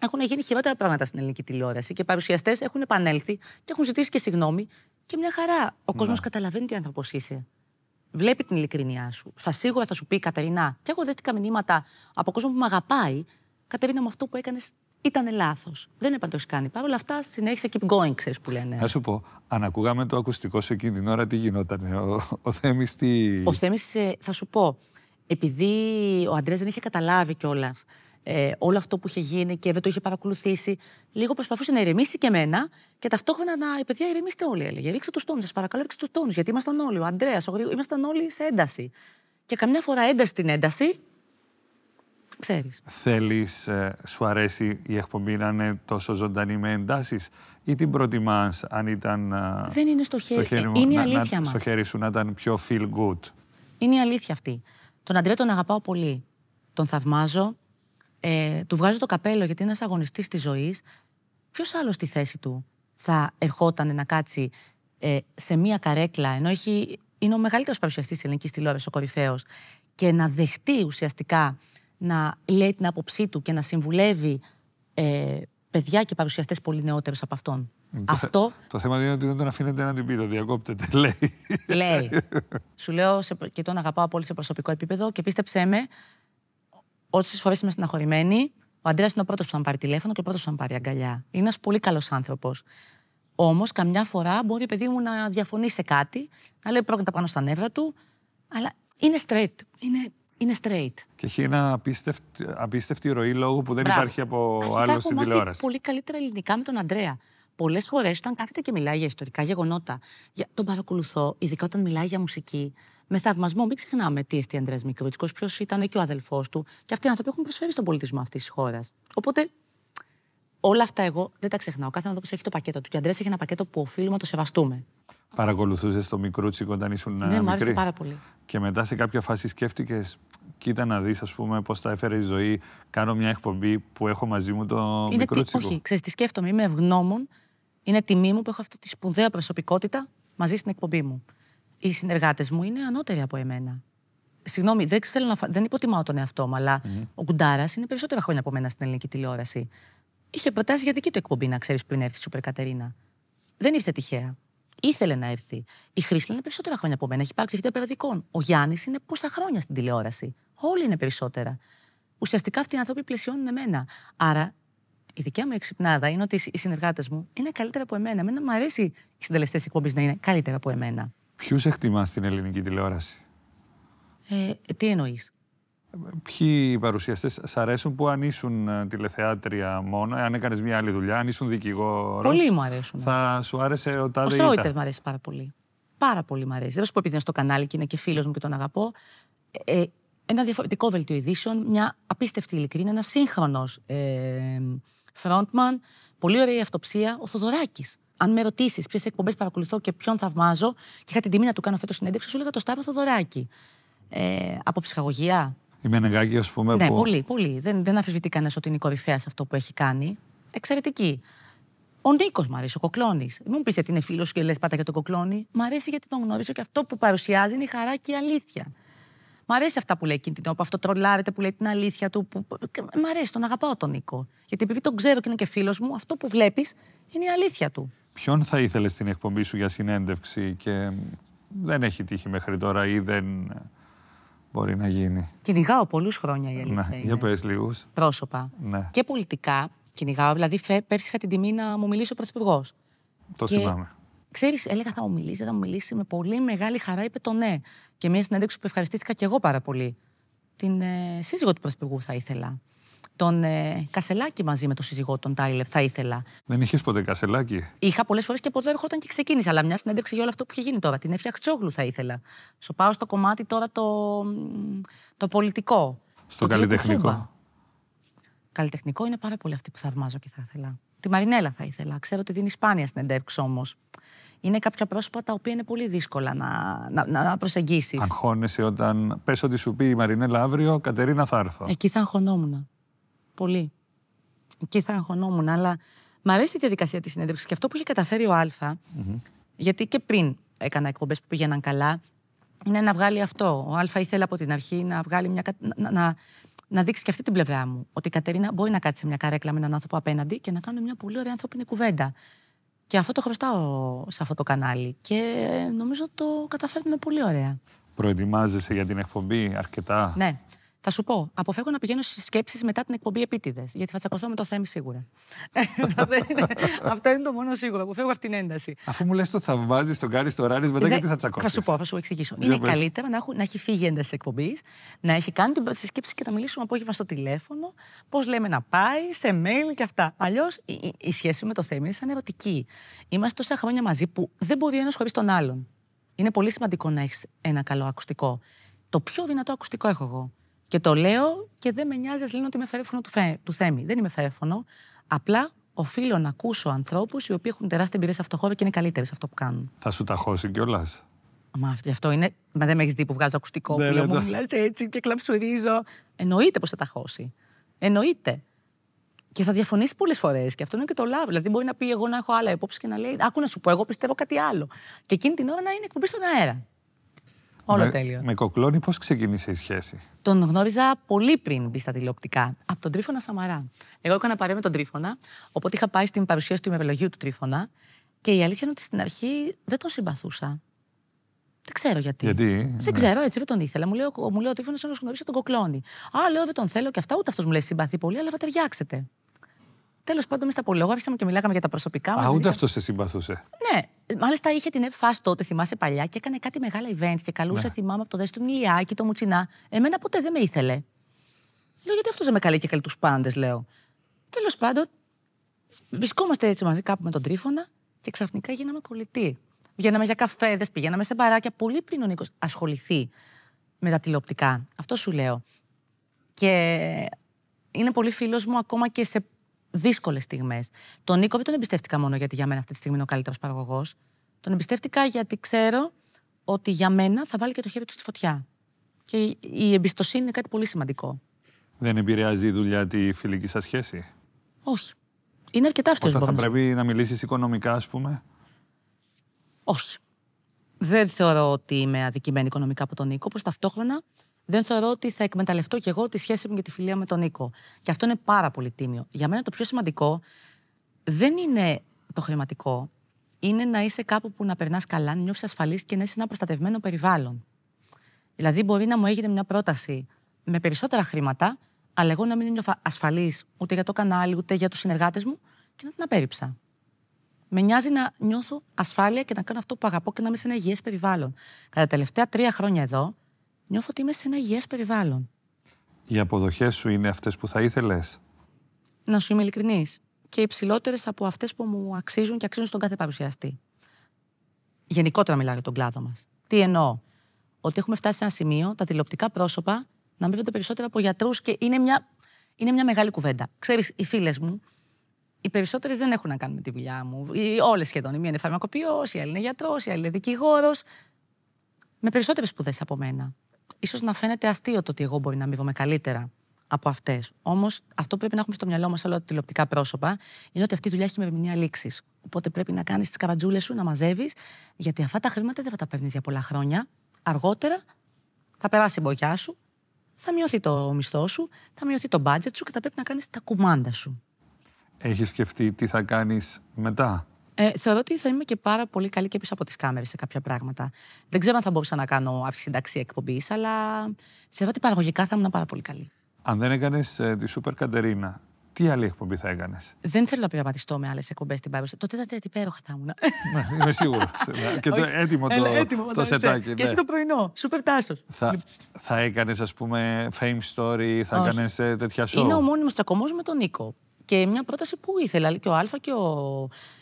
Έχουν γίνει χειρότερα πράγματα στην ελληνική τηλεόραση και παρουσιαστές έχουν επανέλθει και έχουν ζητήσει και συγγνώμη. Και μια χαρά. Ο ναι. κόσμος καταλαβαίνει τι άνθρωπος είσαι βλέπει την ειλικρινιά σου. Θα σίγουρα θα σου πει Κατερίνα, και εγώ δέχτηκα μηνύματα από κόσμο που με αγαπάει. Κατερίνα, με αυτό που έκανες ήταν λάθος. Δεν είναι να το έχει κάνει. Παρ' όλα αυτά, συνέχισε keep going, ξέρεις που λένε. Να σου πω, αν ακούγαμε το ακουστικό σε εκείνη την ώρα, τι γινόταν. Ε, ο, ο Θέμης τι. Ο Θέμης, ε, θα σου πω, επειδή ο Αντρέας δεν είχε καταλάβει κιόλας ε, όλο αυτό που είχε γίνει και δεν το είχε παρακολουθήσει. Λίγο προσπαθούσε να ηρεμήσει και εμένα και ταυτόχρονα να. Η παιδιά ηρεμήστε όλοι, έλεγε. Ρίξτε τους τόνους, σας παρακαλώ, ρίξτε τους τόνους. Γιατί ήμασταν όλοι, ο Αντρέα, ο Γρήγο, ήμασταν όλοι σε ένταση. Και καμιά φορά ένταση την ένταση. ξέρεις θέλεις, ε, σου αρέσει η εκπομπή να είναι τόσο ζωντανή με εντάσεις ή την προτιμά αν ήταν. Ε, δεν είναι στο χέρι, ε, είναι αλήθεια Στο χέρι σου να ήταν πιο feel good. Είναι η αλήθεια αυτή. Τον Αντρέα τον αγαπάω πολύ. Τον θαυμάζω, ε, του βγάζω το καπέλο γιατί είναι ένας αγωνιστής της ζωής, ποιος άλλος στη θέση του θα ερχόταν να κάτσει ε, σε μία καρέκλα, ενώ έχει, είναι ο μεγαλύτερος παρουσιαστής της ελληνικής τηλεόρασης, ο κορυφαίος, και να δεχτεί ουσιαστικά να λέει την άποψή του και να συμβουλεύει ε, παιδιά και παρουσιαστές πολύ νεότερους από αυτόν. Το, Αυτό... το θέμα είναι ότι δεν τον αφήνεται να την πει, το διακόπτεται, λέει. Λέει. Σου λέω σε, και τον αγαπάω πολύ σε προσωπικό επίπεδο και πίστεψέ με, όσες φορές είμαι στεναχωρημένη, ο Αντρέας είναι ο πρώτος που θα πάρει τηλέφωνο και ο πρώτος που θα πάρει αγκαλιά. Είναι ένας πολύ καλός άνθρωπος. Όμως, καμιά φορά μπορεί παιδί μου να διαφωνεί σε κάτι, να λέει πρόκειται πάνω στα νεύρα του, αλλά είναι straight. Είναι, είναι straight. Και έχει ένα απίστευτη, απίστευτη ροή λόγου που δεν υπάρχει από άλλο στην τηλεόραση. πολύ καλύτερα ελληνικά με τον Αντρέα. Πολλές φορές, όταν κάθεται και μιλάει για ιστορικά γεγονότα, για... τον παρακολουθώ, ειδικά όταν μιλάει για μουσική με θαυμασμό. Μην ξεχνάμε τι ήρθε Ανδρέας Μικρούτσικος, ποιος ήταν και ο αδελφός του. Και αυτοί οι άνθρωποι έχουν προσφέρει στον πολιτισμό αυτής της χώρας. Οπότε όλα αυτά εγώ δεν τα ξεχνάω. Κάθε άνθρωπος έχει το πακέτο του. Και ο Ανδρέας έχει ένα πακέτο που οφείλουμε να το σεβαστούμε. Παρακολουθούσες το Μικρούτσικο όταν ήσουν ναι, ε, μικρή. Ναι, μου άρεσε πάρα πολύ. Και μετά σε κάποια φάση σκέφτηκες, κοίτα να δεις, ας πούμε, πώς τα έφερε η ζωή. Κάνω μια εκπομπή που έχω μαζί μου το είναι Μικρούτσικο. Τι, όχι, ξέρεις, τι σκέφτομαι. Είμαι ευγνώμων. Είναι τιμή μου που έχω αυτή τη σπουδαία προσωπικότητα μαζί στην εκπομπή μου οι συνεργάτες μου είναι ανώτεροι από εμένα. Συγγνώμη, δεν, θέλω να φα... δεν υποτιμάω τον εαυτό μου, αλλά mm-hmm. ο Κουντάρα είναι περισσότερα χρόνια από μένα στην ελληνική τηλεόραση. Είχε προτάσει για δική του εκπομπή, να ξέρεις πριν έρθει η Σούπερ Κατερίνα. Δεν είστε τυχαία. Ήθελε να έρθει. Η Χρήση είναι περισσότερα χρόνια από μένα. Έχει υπάρξει ευθύνη περιοδικών. Ο Γιάννης είναι πόσα χρόνια στην τηλεόραση. Όλοι είναι περισσότερα. Ουσιαστικά αυτοί οι άνθρωποι πλησιώνουν εμένα. Άρα η δικιά μου εξυπνάδα είναι ότι οι συνεργάτες μου είναι καλύτερα από εμένα. Μένα μου αρέσει οι συντελεστές εκπομπής να είναι καλύτερα από εμένα. Ποιους εκτιμάς στην ελληνική τηλεόραση, ε, Τι εννοείς. Ποιοι παρουσιαστές σ' αρέσουν που αν ήσουν ε, τηλεθεάτρια μόνο, αν έκανες μια άλλη δουλειά, αν ήσουν δικηγόρος. Πολύ μου αρέσουν. Θα σου άρεσε ο Τάδε. Ο Σόιτερ μου αρέσει πάρα πολύ. Πάρα πολύ μου αρέσει. Δεν σου πω επειδή είναι στο κανάλι και είναι και φίλος μου και τον αγαπώ. Ε, ένα διαφορετικό βελτίο ειδήσεων, μια απίστευτη ειλικρίνη, ένας σύγχρονος ε, frontman, πολύ ωραία αυτοψία, ο Θοδωράκης αν με ρωτήσεις ποιες εκπομπές παρακολουθώ και ποιον θαυμάζω, και είχα την τιμή να του κάνω φέτος συνέντευξη, σου έλεγα το Σταύρο Θοδωράκη. Ε, από ψυχαγωγία. Η Μενεγάκη, ας πούμε. Ναι, που... πολύ, πολύ. Δεν, δεν αφισβητεί κανένας ότι είναι κορυφαία αυτό που έχει κάνει. Εξαιρετική. Ο Νίκος μου αρέσει, ο Κοκλώνης. Μην μου πεις γιατί είναι φίλος και λες πάντα για τον Κοκλώνη. Μ' αρέσει γιατί τον γνωρίζω και αυτό που παρουσιάζει είναι η χαρά και η αλήθεια. Μ' αρέσει αυτά που λέει εκείνη την αυτό τρολάρεται που λέει την αλήθεια του. Που... Μ' αρέσει, τον αγαπάω τον Νίκο. Γιατί επειδή τον ξέρω και είναι και φίλος μου, αυτό που βλέπεις είναι η αλήθεια του. Ποιον θα ήθελες στην εκπομπή σου για συνέντευξη και δεν έχει τύχει μέχρι τώρα ή δεν μπορεί να γίνει. Κυνηγάω πολλούς χρόνια η αλήθεια. Ναι, είναι. για πες λίγους. Πρόσωπα. Ναι. Και πολιτικά κυνηγάω. Δηλαδή, πέρσι είχα την τιμή να μου μιλήσει ο Πρωθυπουργός. Το και... θυμάμαι. Ξέρεις, έλεγα θα μου μιλήσει, θα μου μιλήσει. Με πολύ μεγάλη χαρά είπε το ναι. Και μια συνέντευξη που ευχαριστήθηκα και εγώ πάρα πολύ. Την ε, σύζυγο του Πρωθυπουργού θα ήθελα τον ε, Κασελάκη μαζί με τον σύζυγό τον Τάιλερ, θα ήθελα. Δεν είχες ποτέ Κασελάκη. Είχα πολλές φορές και από εδώ έρχονταν και ξεκίνησα. Αλλά μια συνέντευξη για όλο αυτό που είχε γίνει τώρα. Την έφτιαξε θα ήθελα. Σου πάω στο κομμάτι τώρα το, το πολιτικό. Στο καλλιτεχνικό. Καλλιτεχνικό είναι πάρα πολύ αυτή που θαυμάζω και θα ήθελα. Τη Μαρινέλα θα ήθελα. Ξέρω ότι δίνει σπάνια συνέντευξη όμως. Είναι κάποια πρόσωπα τα οποία είναι πολύ δύσκολα να, να, να προσεγγίσεις. Αγχώνεσαι όταν πέσω ότι σου πει η Μαρινέλα αύριο, Κατερίνα θα έρθω. Εκεί θα αγχωνόμουν. Πολύ. Και θα αγχωνόμουν, αλλά μ' αρέσει η διαδικασία της συνέντευξης και αυτό που είχε καταφέρει ο Α, γιατί και πριν έκανα εκπομπές που πήγαιναν καλά, είναι να βγάλει αυτό. Ο Α ήθελε από την αρχή να βγάλει μια. να, να, να δείξει και αυτή την πλευρά μου. Ότι η Κατερίνα μπορεί να κάτσει σε μια καρέκλα με έναν άνθρωπο απέναντι και να κάνει μια πολύ ωραία ανθρώπινη κουβέντα. Και αυτό το χρωστάω σε αυτό το κανάλι. Και νομίζω το καταφέρνουμε πολύ ωραία. Προετοιμάζεσαι για την εκπομπή αρκετά. Ναι. Θα σου πω, αποφεύγω να πηγαίνω στις σκέψεις μετά την εκπομπή επίτηδες. Γιατί θα τσακωθώ με το θέμη σίγουρα. Ε, Αυτό είναι το μόνο σίγουρο. Αποφεύγω αυτή την ένταση. Αφού μου λες το θα βάζεις τον Κάρι στο ράρις μετά, ναι, γιατί θα τσακωθεί. Θα σου πω, θα σου εξηγήσω. Είναι καλύτερα να, να έχει φύγει ένταση εκπομπής, να έχει κάνει την σκέψη και να μιλήσουμε απόγευμα στο τηλέφωνο, πώς λέμε να πάει, σε mail και αυτά. Αλλιώς η σχέση με το θέμη είναι σαν ερωτική. Είμαστε τόσα χρόνια μαζί που δεν μπορεί ένας χωρίς τον άλλον. Είναι πολύ σημαντικό να έχεις ένα καλό ακουστικό. Το πιο δυνατό ακουστικό έχω εγώ. Και το λέω και δεν με νοιάζει, λένε ότι είμαι φερέφωνο του, φε... του Θέμη. Δεν είμαι φερέφωνο. Απλά οφείλω να ακούσω ανθρώπους οι οποίοι έχουν τεράστια εμπειρία σε αυτό το χώρο και είναι καλύτεροι σε αυτό που κάνουν. Θα σου ταχώσει κιόλας. Μα αυτό είναι. Μα δεν με έχεις δει που βγάζω ακουστικό. Δεν, ναι, ναι, μου μιλάς έτσι και κλαψουρίζω. Εννοείται πως θα ταχώσει. Εννοείται. Και θα διαφωνήσει πολλές φορές. Και αυτό είναι και το λάβει. Δηλαδή, μπορεί να πει εγώ να έχω άλλα υπόψη και να λέει: Άκου να σου πω, εγώ πιστεύω κάτι άλλο. Και εκείνη την ώρα να είναι εκπομπή στον αέρα. Όλο με, τέλειο. Με κοκλώνει, πώς ξεκίνησε η σχέση. Τον γνώριζα πολύ πριν μπει στα τηλεοπτικά. Από τον Τρίφωνα Σαμαρά. Εγώ έκανα παρέα με τον Τρίφωνα, οπότε είχα πάει στην παρουσίαση του ημερολογίου του Τρίφωνα. Και η αλήθεια είναι ότι στην αρχή δεν τον συμπαθούσα. Δεν ξέρω γιατί. γιατί δεν ναι. ξέρω, έτσι δεν τον ήθελα. Μου λέει, μου ο Τρίφωνας, ένα γνωρίζει τον κοκλώνει. Α, λέω, δεν τον θέλω και αυτά, ούτε αυτός μου λέει συμπαθεί πολύ, αλλά θα ταιριάξετε. Τέλος πάντων, εμείς τα πολύ και μιλάγαμε για τα προσωπικά μας. Α, ούτε δηλαδή. αυτός σε συμπαθούσε. Ναι. Μάλιστα είχε την εφάση τότε, θυμάσαι παλιά, και έκανε κάτι μεγάλα events και καλούσε, ναι. θυμάμαι από το δεύτερο του το Μουτσινά. Εμένα ποτέ δεν με ήθελε. Λέω γιατί αυτός δεν με καλεί και καλεί τους πάντες, λέω. Τέλος πάντων, βρισκόμαστε έτσι μαζί κάπου με τον τρίφωνα και ξαφνικά γίναμε κολλητοί. Βγαίναμε για καφέδες, πηγαίναμε σε μπαράκια. Πολύ πριν ο Νίκος ασχοληθεί με τα τηλεοπτικά. Αυτό σου λέω. Και είναι πολύ φίλος μου ακόμα και σε δύσκολες στιγμές. Τον Νίκο δεν τον εμπιστεύτηκα μόνο γιατί για μένα αυτή τη στιγμή είναι ο καλύτερος παραγωγός. Τον εμπιστεύτηκα γιατί ξέρω ότι για μένα θα βάλει και το χέρι του στη φωτιά. Και η εμπιστοσύνη είναι κάτι πολύ σημαντικό. Δεν επηρεάζει η δουλειά τη φιλική σας σχέση. Όχι. Είναι αρκετά αυτός Όταν θα πρέπει να μιλήσεις οικονομικά, ας πούμε. Όχι. Δεν θεωρώ ότι είμαι αδικημένη οικονομικά από τον Νίκο, ταυτόχρονα δεν θεωρώ ότι θα εκμεταλλευτώ και εγώ τη σχέση μου και τη φιλία με τον Νίκο. Και αυτό είναι πάρα πολύ τίμιο. Για μένα το πιο σημαντικό δεν είναι το χρηματικό. Είναι να είσαι κάπου που να περνάς καλά, να νιώθεις ασφαλής και να είσαι ένα προστατευμένο περιβάλλον. Δηλαδή, μπορεί να μου έγινε μια πρόταση με περισσότερα χρήματα, αλλά εγώ να μην νιώθω ασφαλής ούτε για το κανάλι, ούτε για τους συνεργάτες μου και να την απέρριψα. Με νοιάζει να νιώθω ασφάλεια και να κάνω αυτό που αγαπώ και να είμαι σε ένα υγιές περιβάλλον. Κατά τα τελευταία τρία χρόνια εδώ, νιώθω ότι είμαι σε ένα υγιές περιβάλλον. Οι αποδοχές σου είναι αυτές που θα ήθελες? Να σου είμαι ειλικρινής. Και υψηλότερε από αυτές που μου αξίζουν και αξίζουν στον κάθε παρουσιαστή. Γενικότερα μιλάω για τον κλάδο μας. Τι εννοώ. Ότι έχουμε φτάσει σε ένα σημείο τα τηλεοπτικά πρόσωπα να μείνονται περισσότερο από γιατρούς και είναι μια, είναι μια μεγάλη κουβέντα. Ξέρεις, οι φίλες μου, οι περισσότερες δεν έχουν να κάνουν με τη δουλειά μου. Όλες σχεδόν. Η μία είναι φαρμακοποιός, η άλλη είναι γιατρός, η άλλη είναι δικηγόρος. Με περισσότερες σπουδές από μένα ίσως να φαίνεται αστείο το ότι εγώ μπορεί να αμείβομαι καλύτερα από αυτές. Όμως, αυτό που πρέπει να έχουμε στο μυαλό μας όλα τα τηλεοπτικά πρόσωπα είναι ότι αυτή η δουλειά έχει μεριμηνία λήξη. Οπότε πρέπει να κάνεις τις καρατζούλες σου, να μαζεύεις, γιατί αυτά τα χρήματα δεν θα τα παίρνεις για πολλά χρόνια. Αργότερα θα περάσει η μπογιά σου, θα μειωθεί το μισθό σου, θα μειωθεί το budget σου και θα πρέπει να κάνεις τα κουμάντα σου. Έχεις σκεφτεί τι θα κάνεις μετά. Ε, θεωρώ ότι θα είμαι και πάρα πολύ καλή και πίσω από τις κάμερες σε κάποια πράγματα. Δεν ξέρω αν θα μπορούσα να κάνω συνταξία εκπομπής, αλλά θεωρώ ότι παραγωγικά θα ήμουν πάρα πολύ καλή. Αν δεν έκανες ε, τη Σούπερ Καντερίνα, τι άλλη εκπομπή θα έκανες. Δεν θέλω να πειραματιστώ με άλλες εκπομπές στην παρουσία. Τότε θα ήταν υπέροχα θα ήμουν. Ναι, είμαι σίγουρος. Ε, και το έτοιμο το, έτοιμο, το σετάκι. Και ναι. εσύ το πρωινό. Σούπερ τάσο. Θα, θα έκανες, ας πούμε, fame story, θα έκανες ε, τέτοια show. Είναι ο μόνιμος τσακωμός με τον Νίκο. Και μια πρόταση που ήθελα και ο Α και ο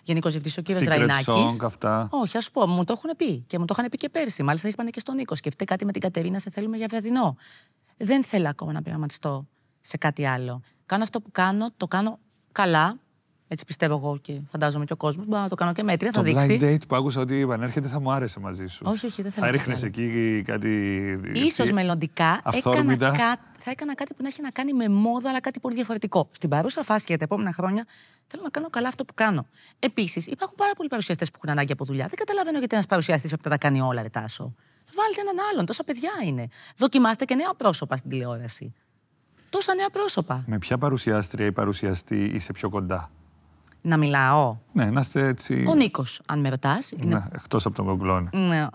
Γενικός Διευθυντής, ο κύριος Όχι, ας πω, μου το έχουν πει. Και μου το είχαν πει και πέρσι. Μάλιστα, είπαν και στον Νίκο. Σκεφτείτε κάτι με την Κατερίνα, σε θέλουμε για βραδινό. Δεν θέλω ακόμα να πειραματιστώ σε κάτι άλλο. Κάνω αυτό που κάνω, το κάνω καλά, έτσι πιστεύω εγώ και φαντάζομαι και ο κόσμος. Μπορώ να το κάνω και μέτρια, το θα δείξει. Το blind date που άκουσα ότι επανέρχεται θα μου άρεσε μαζί σου. Όχι, όχι, δεν θα Θα εκεί κάτι. σω μελλοντικά έκανα κά... θα έκανα κάτι που να έχει να κάνει με μόδα, αλλά κάτι πολύ διαφορετικό. Στην παρούσα φάση και τα επόμενα χρόνια θέλω να κάνω καλά αυτό που κάνω. Επίσης, υπάρχουν πάρα πολλοί παρουσιαστές που έχουν ανάγκη από δουλειά. Δεν καταλαβαίνω γιατί ένας παρουσιαστής πρέπει να τα κάνει όλα, ρετάσω. Βάλτε έναν άλλον, τόσα παιδιά είναι. Δοκιμάστε και νέα πρόσωπα στην τηλεόραση. Τόσα νέα πρόσωπα. Με ποια παρουσιάστρια ή παρουσιαστή είσαι πιο κοντά να μιλάω. Ναι, να είστε έτσι. Ο Νίκος, αν με ρωτάς. Είναι... Ναι, εκτός από τον Κογκλόνη. Ναι,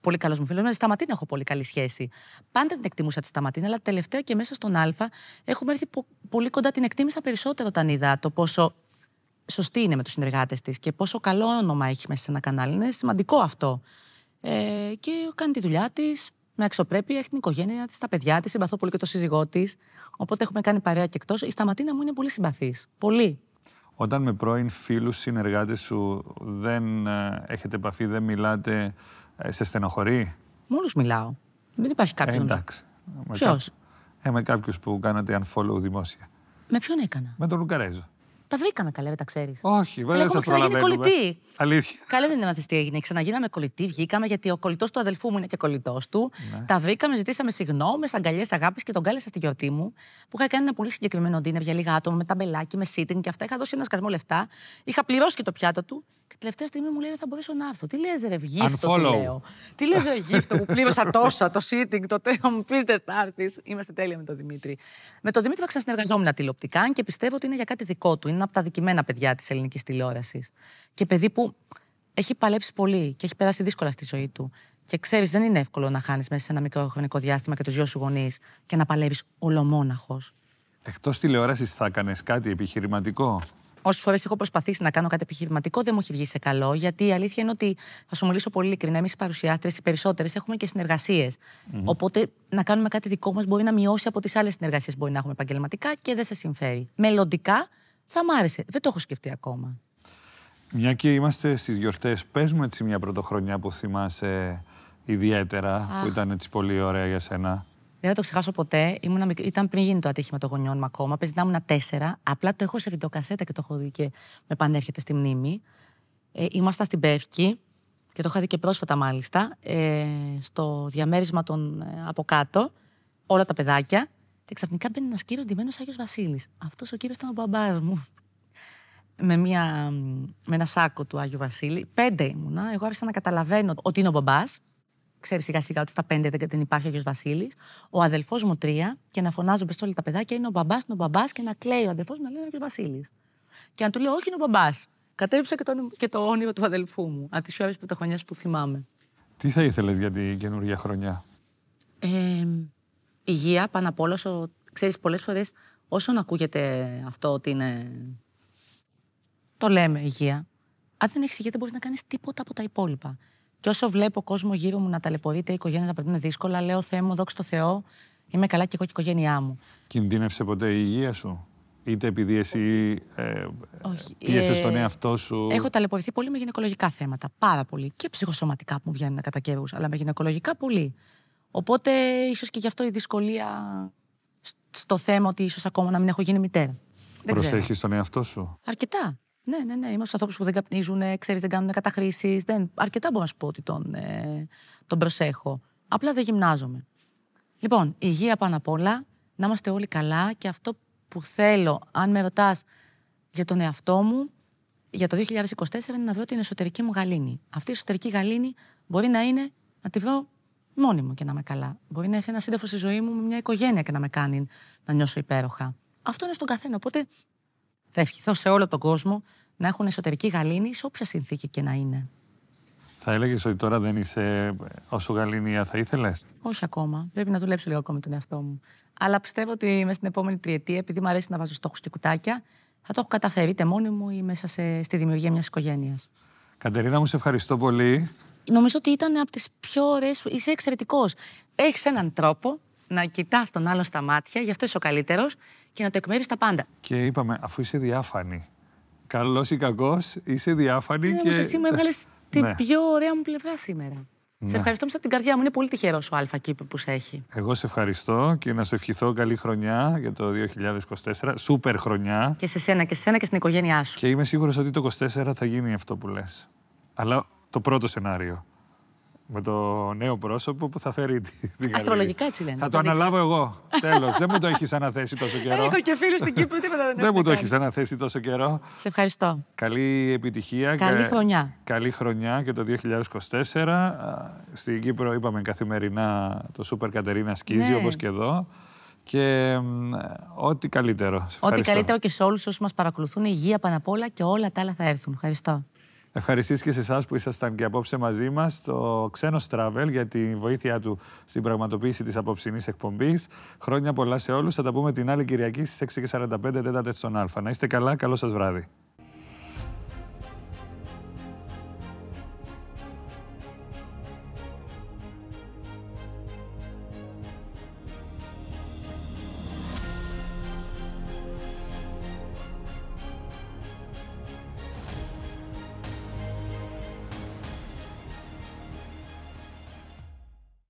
πολύ καλός μου φίλος. Με τη Σταματίνα έχω πολύ καλή σχέση. Πάντα την εκτιμούσα τη Σταματίνα, αλλά τελευταία και μέσα στον Α έχουμε έρθει πολύ κοντά. Την εκτίμησα περισσότερο όταν είδα το πόσο σωστή είναι με τους συνεργάτες της και πόσο καλό όνομα έχει μέσα σε ένα κανάλι. Είναι σημαντικό αυτό. Ε, και κάνει τη δουλειά της, με αξιοπρέπεια, έχει την οικογένεια της, τα παιδιά της, συμπαθώ πολύ και το σύζυγό της. Οπότε έχουμε κάνει παρέα και εκτός. Η σταματίνα μου είναι πολύ συμπαθής. Πολύ όταν με πρώην φίλους, συνεργάτες σου δεν ε, έχετε επαφή, δεν μιλάτε, ε, σε στενοχωρεί. Μόνος μιλάω. Δεν υπάρχει ε, κάποιον. εντάξει. Ποιος? Με, ε, κάποιους που κάνατε unfollow δημόσια. Με ποιον έκανα. Με τον Λουκαρέζο. Τα βρήκαμε καλέ, τα ξέρεις. Όχι, βέβαια δεν σα κολλητή. Αλήθεια. Καλέ δεν είναι μαθητή έγινε. Ξαναγίναμε κολλητή, βγήκαμε γιατί ο κολλητός του αδελφού μου είναι και κολλητός του. Ναι. Τα βρήκαμε, ζητήσαμε συγγνώμε, αγκαλιές αγάπης και τον κάλεσα στη γιορτή μου που είχα κάνει ένα πολύ συγκεκριμένο ντίνερ για λίγα άτομα με τα μπελάκι, με σίτινγκ και αυτά. Είχα δώσει ένα σκασμό λεφτά, είχα πληρώσει και το πιάτο του και τελευταία στιγμή μου λέει δεν θα μπορέσω να έρθω. Τι λες, ρε γύφτο, λέω. Τι λες, ρε γύφτο που πλήρωσα τόσα, το sitting, το τέλο μου πεις δεν θα έρθεις. Είμαστε τέλεια με τον Δημήτρη. Με τον Δημήτρη ξανασυνεργαζόμουν τηλεοπτικά και πιστεύω ότι είναι για κάτι δικό του. Είναι από τα δικημένα παιδιά της ελληνικής τηλεόρασης. Και παιδί που έχει παλέψει πολύ και έχει περάσει δύσκολα στη ζωή του. Και ξέρεις, δεν είναι εύκολο να χάνεις μέσα σε ένα μικρό χρονικό διάστημα και τους δυο σου γονείς και να παλεύεις ολομόναχος. Εκτός τηλεόρασης, θα έκανες κάτι επιχειρηματικό. Όσες φορές έχω προσπαθήσει να κάνω κάτι επιχειρηματικό, δεν μου έχει βγει σε καλό. Γιατί η αλήθεια είναι ότι, θα σου μιλήσω πολύ ειλικρινά, εμείς οι παρουσιάστρες, οι περισσότερες, έχουμε και συνεργασίες. Mm-hmm. Οπότε να κάνουμε κάτι δικό μας μπορεί να μειώσει από τις άλλες συνεργασίες που μπορεί να έχουμε επαγγελματικά και δεν σε συμφέρει. Μελλοντικά θα μ' άρεσε. Δεν το έχω σκεφτεί ακόμα. Μια και είμαστε στις γιορτές, πες μου έτσι μια πρωτοχρονιά που θυμάσαι ιδιαίτερα, που ήταν έτσι πολύ ωραία για σένα. Δεν θα το ξεχάσω ποτέ. ήταν πριν γίνει το ατύχημα των γονιών μου ακόμα. ήμουν τέσσερα. Απλά το έχω σε βιντεοκασέτα και το έχω δει και με πανέρχεται στη μνήμη. Ε, ήμασταν στην Πεύκη και το είχα δει και πρόσφατα μάλιστα. Ε, στο διαμέρισμα των, ε, από κάτω, όλα τα παιδάκια. Και ξαφνικά μπαίνει ένας κύριος ντυμένος Άγιος Βασίλης. Αυτός ο κύριος ήταν ο μπαμπάς μου. με, μια, με ένα σάκο του άγιο Βασίλη. Πέντε ήμουνα. Εγώ άρχισα να καταλαβαίνω ότι είναι ο μπαμπάς. Ξέρει σιγά σιγά ότι στα πέντε δεν υπάρχει Άγιος Βασίλης. Ο αδελφός μου τρία και να φωνάζω μπε όλα τα παιδάκια είναι ο μπαμπάς, είναι ο μπαμπάς και να κλαίει ο αδελφός μου να λέει Άγιος Βασίλης. Και να του λέω, Όχι, είναι ο μπαμπάς. Κατέριψα και το, και το όνειρο του αδελφού μου. Από τις πιο πρωτοχρονιές που θυμάμαι. Τι θα ήθελες για την καινούργια χρονιά, ε, υγεία πάνω απ' όλα. Όσο, ξέρεις, πολλές φορές όσον ακούγεται αυτό ότι είναι... Το λέμε υγεία. Αν δεν έχει υγεία δεν μπορείς να κάνεις τίποτα από τα υπόλοιπα. Και όσο βλέπω κόσμο γύρω μου να ταλαιπωρείται, οι οικογένειε να είναι δύσκολα, λέω Θεέ μου, δόξα τω Θεώ, είμαι καλά και εγώ και η οικογένειά μου. Κινδύνευσε ποτέ η υγεία σου, είτε επειδή εσύ ε, ε εαυτό σου. Έχω ταλαιπωρηθεί πολύ με γυναικολογικά θέματα. Πάρα πολύ. Και ψυχοσωματικά που μου βγαίνουν κατά καιρούς, αλλά με γυναικολογικά πολύ. Οπότε ίσως και γι' αυτό η δυσκολία στο θέμα ότι ίσως ακόμα να μην έχω γίνει μητέρα. Προσέχεις τον εαυτό σου. Αρκετά. Ναι, ναι, ναι. Είμαστε άνθρωποι ανθρώπους που δεν καπνίζουν, ξέρεις, δεν κάνουν καταχρήσεις. Δεν... Αρκετά μπορώ να σου πω ότι τον, ε, τον προσέχω. Απλά δεν γυμνάζομαι. Λοιπόν, υγεία πάνω απ' όλα, να είμαστε όλοι καλά και αυτό που θέλω, αν με ρωτάς για τον εαυτό μου, για το 2024 είναι να βρω την εσωτερική μου γαλήνη. Αυτή η εσωτερική γαλήνη μπορεί να είναι να τη βρω μόνη μου και να είμαι καλά. Μπορεί να έρθει ένα σύνδεφο στη ζωή μου με μια οικογένεια και να με κάνει να νιώσω υπέροχα. Αυτό είναι στον καθένα. Οπότε θα ευχηθώ σε όλο τον κόσμο να έχουν εσωτερική γαλήνη σε όποια συνθήκη και να είναι. Θα έλεγες ότι τώρα δεν είσαι όσο γαλήνια θα ήθελες. Όχι ακόμα. Πρέπει να δουλέψω λίγο ακόμα τον εαυτό μου. Αλλά πιστεύω ότι μέσα στην επόμενη τριετία, επειδή μου αρέσει να βάζω στόχους και κουτάκια, θα το έχω καταφέρει είτε μόνη μου ή μέσα σε, στη δημιουργία μιας οικογένειας. Κατερίνα, μου σε ευχαριστώ πολύ νομίζω ότι ήταν από τις πιο ωραίες. Είσαι εξαιρετικός. Έχεις έναν τρόπο να κοιτάς τον άλλον στα μάτια, γι' αυτό είσαι ο καλύτερος, και να το εκμεύει τα πάντα. Και είπαμε, αφού είσαι διάφανη. Καλός ή κακός, είσαι διάφανη. Ναι, και... εσύ μου έβγαλες την ναι. πιο ωραία μου πλευρά σήμερα. Ναι. Σε ευχαριστώ μέσα από την καρδιά μου. Είναι πολύ τυχερός ο Αλφα που σε έχει. Εγώ σε ευχαριστώ και να σε ευχηθώ καλή χρονιά για το 2024. Σούπερ χρονιά. Και σε σένα και σε σένα και στην οικογένειά σου. Και είμαι σίγουρος ότι το 24 θα γίνει αυτό που λες. Αλλά το πρώτο σενάριο. Με το νέο πρόσωπο που θα φέρει την Αστρολογικά έτσι λένε. Θα το, αναλάβω εγώ. Τέλος. δεν μου το έχεις αναθέσει τόσο καιρό. Έχω και φίλους στην Κύπρο, τίποτα δεν Δεν μου το έχεις αναθέσει τόσο καιρό. Σε ευχαριστώ. Καλή επιτυχία. Καλή χρονιά. Καλή χρονιά και το 2024. Στην Κύπρο είπαμε καθημερινά το Σούπερ Κατερίνα σκίζει, ναι. όπως και εδώ. Και ό,τι καλύτερο. Ό,τι καλύτερο και σε όλους όσους μας παρακολουθούν. Υγεία πάνω απ' όλα και όλα τα άλλα θα έρθουν. Ευχαριστώ. Ευχαριστήσεις και σε εσάς που ήσασταν και απόψε μαζί μας το Ξένος Travel για τη βοήθειά του στην πραγματοποίηση της απόψινής εκπομπής. Χρόνια πολλά σε όλους. Θα τα πούμε την άλλη Κυριακή στις 6.45 τέταρτες στον Α. Να είστε καλά. Καλό σας βράδυ.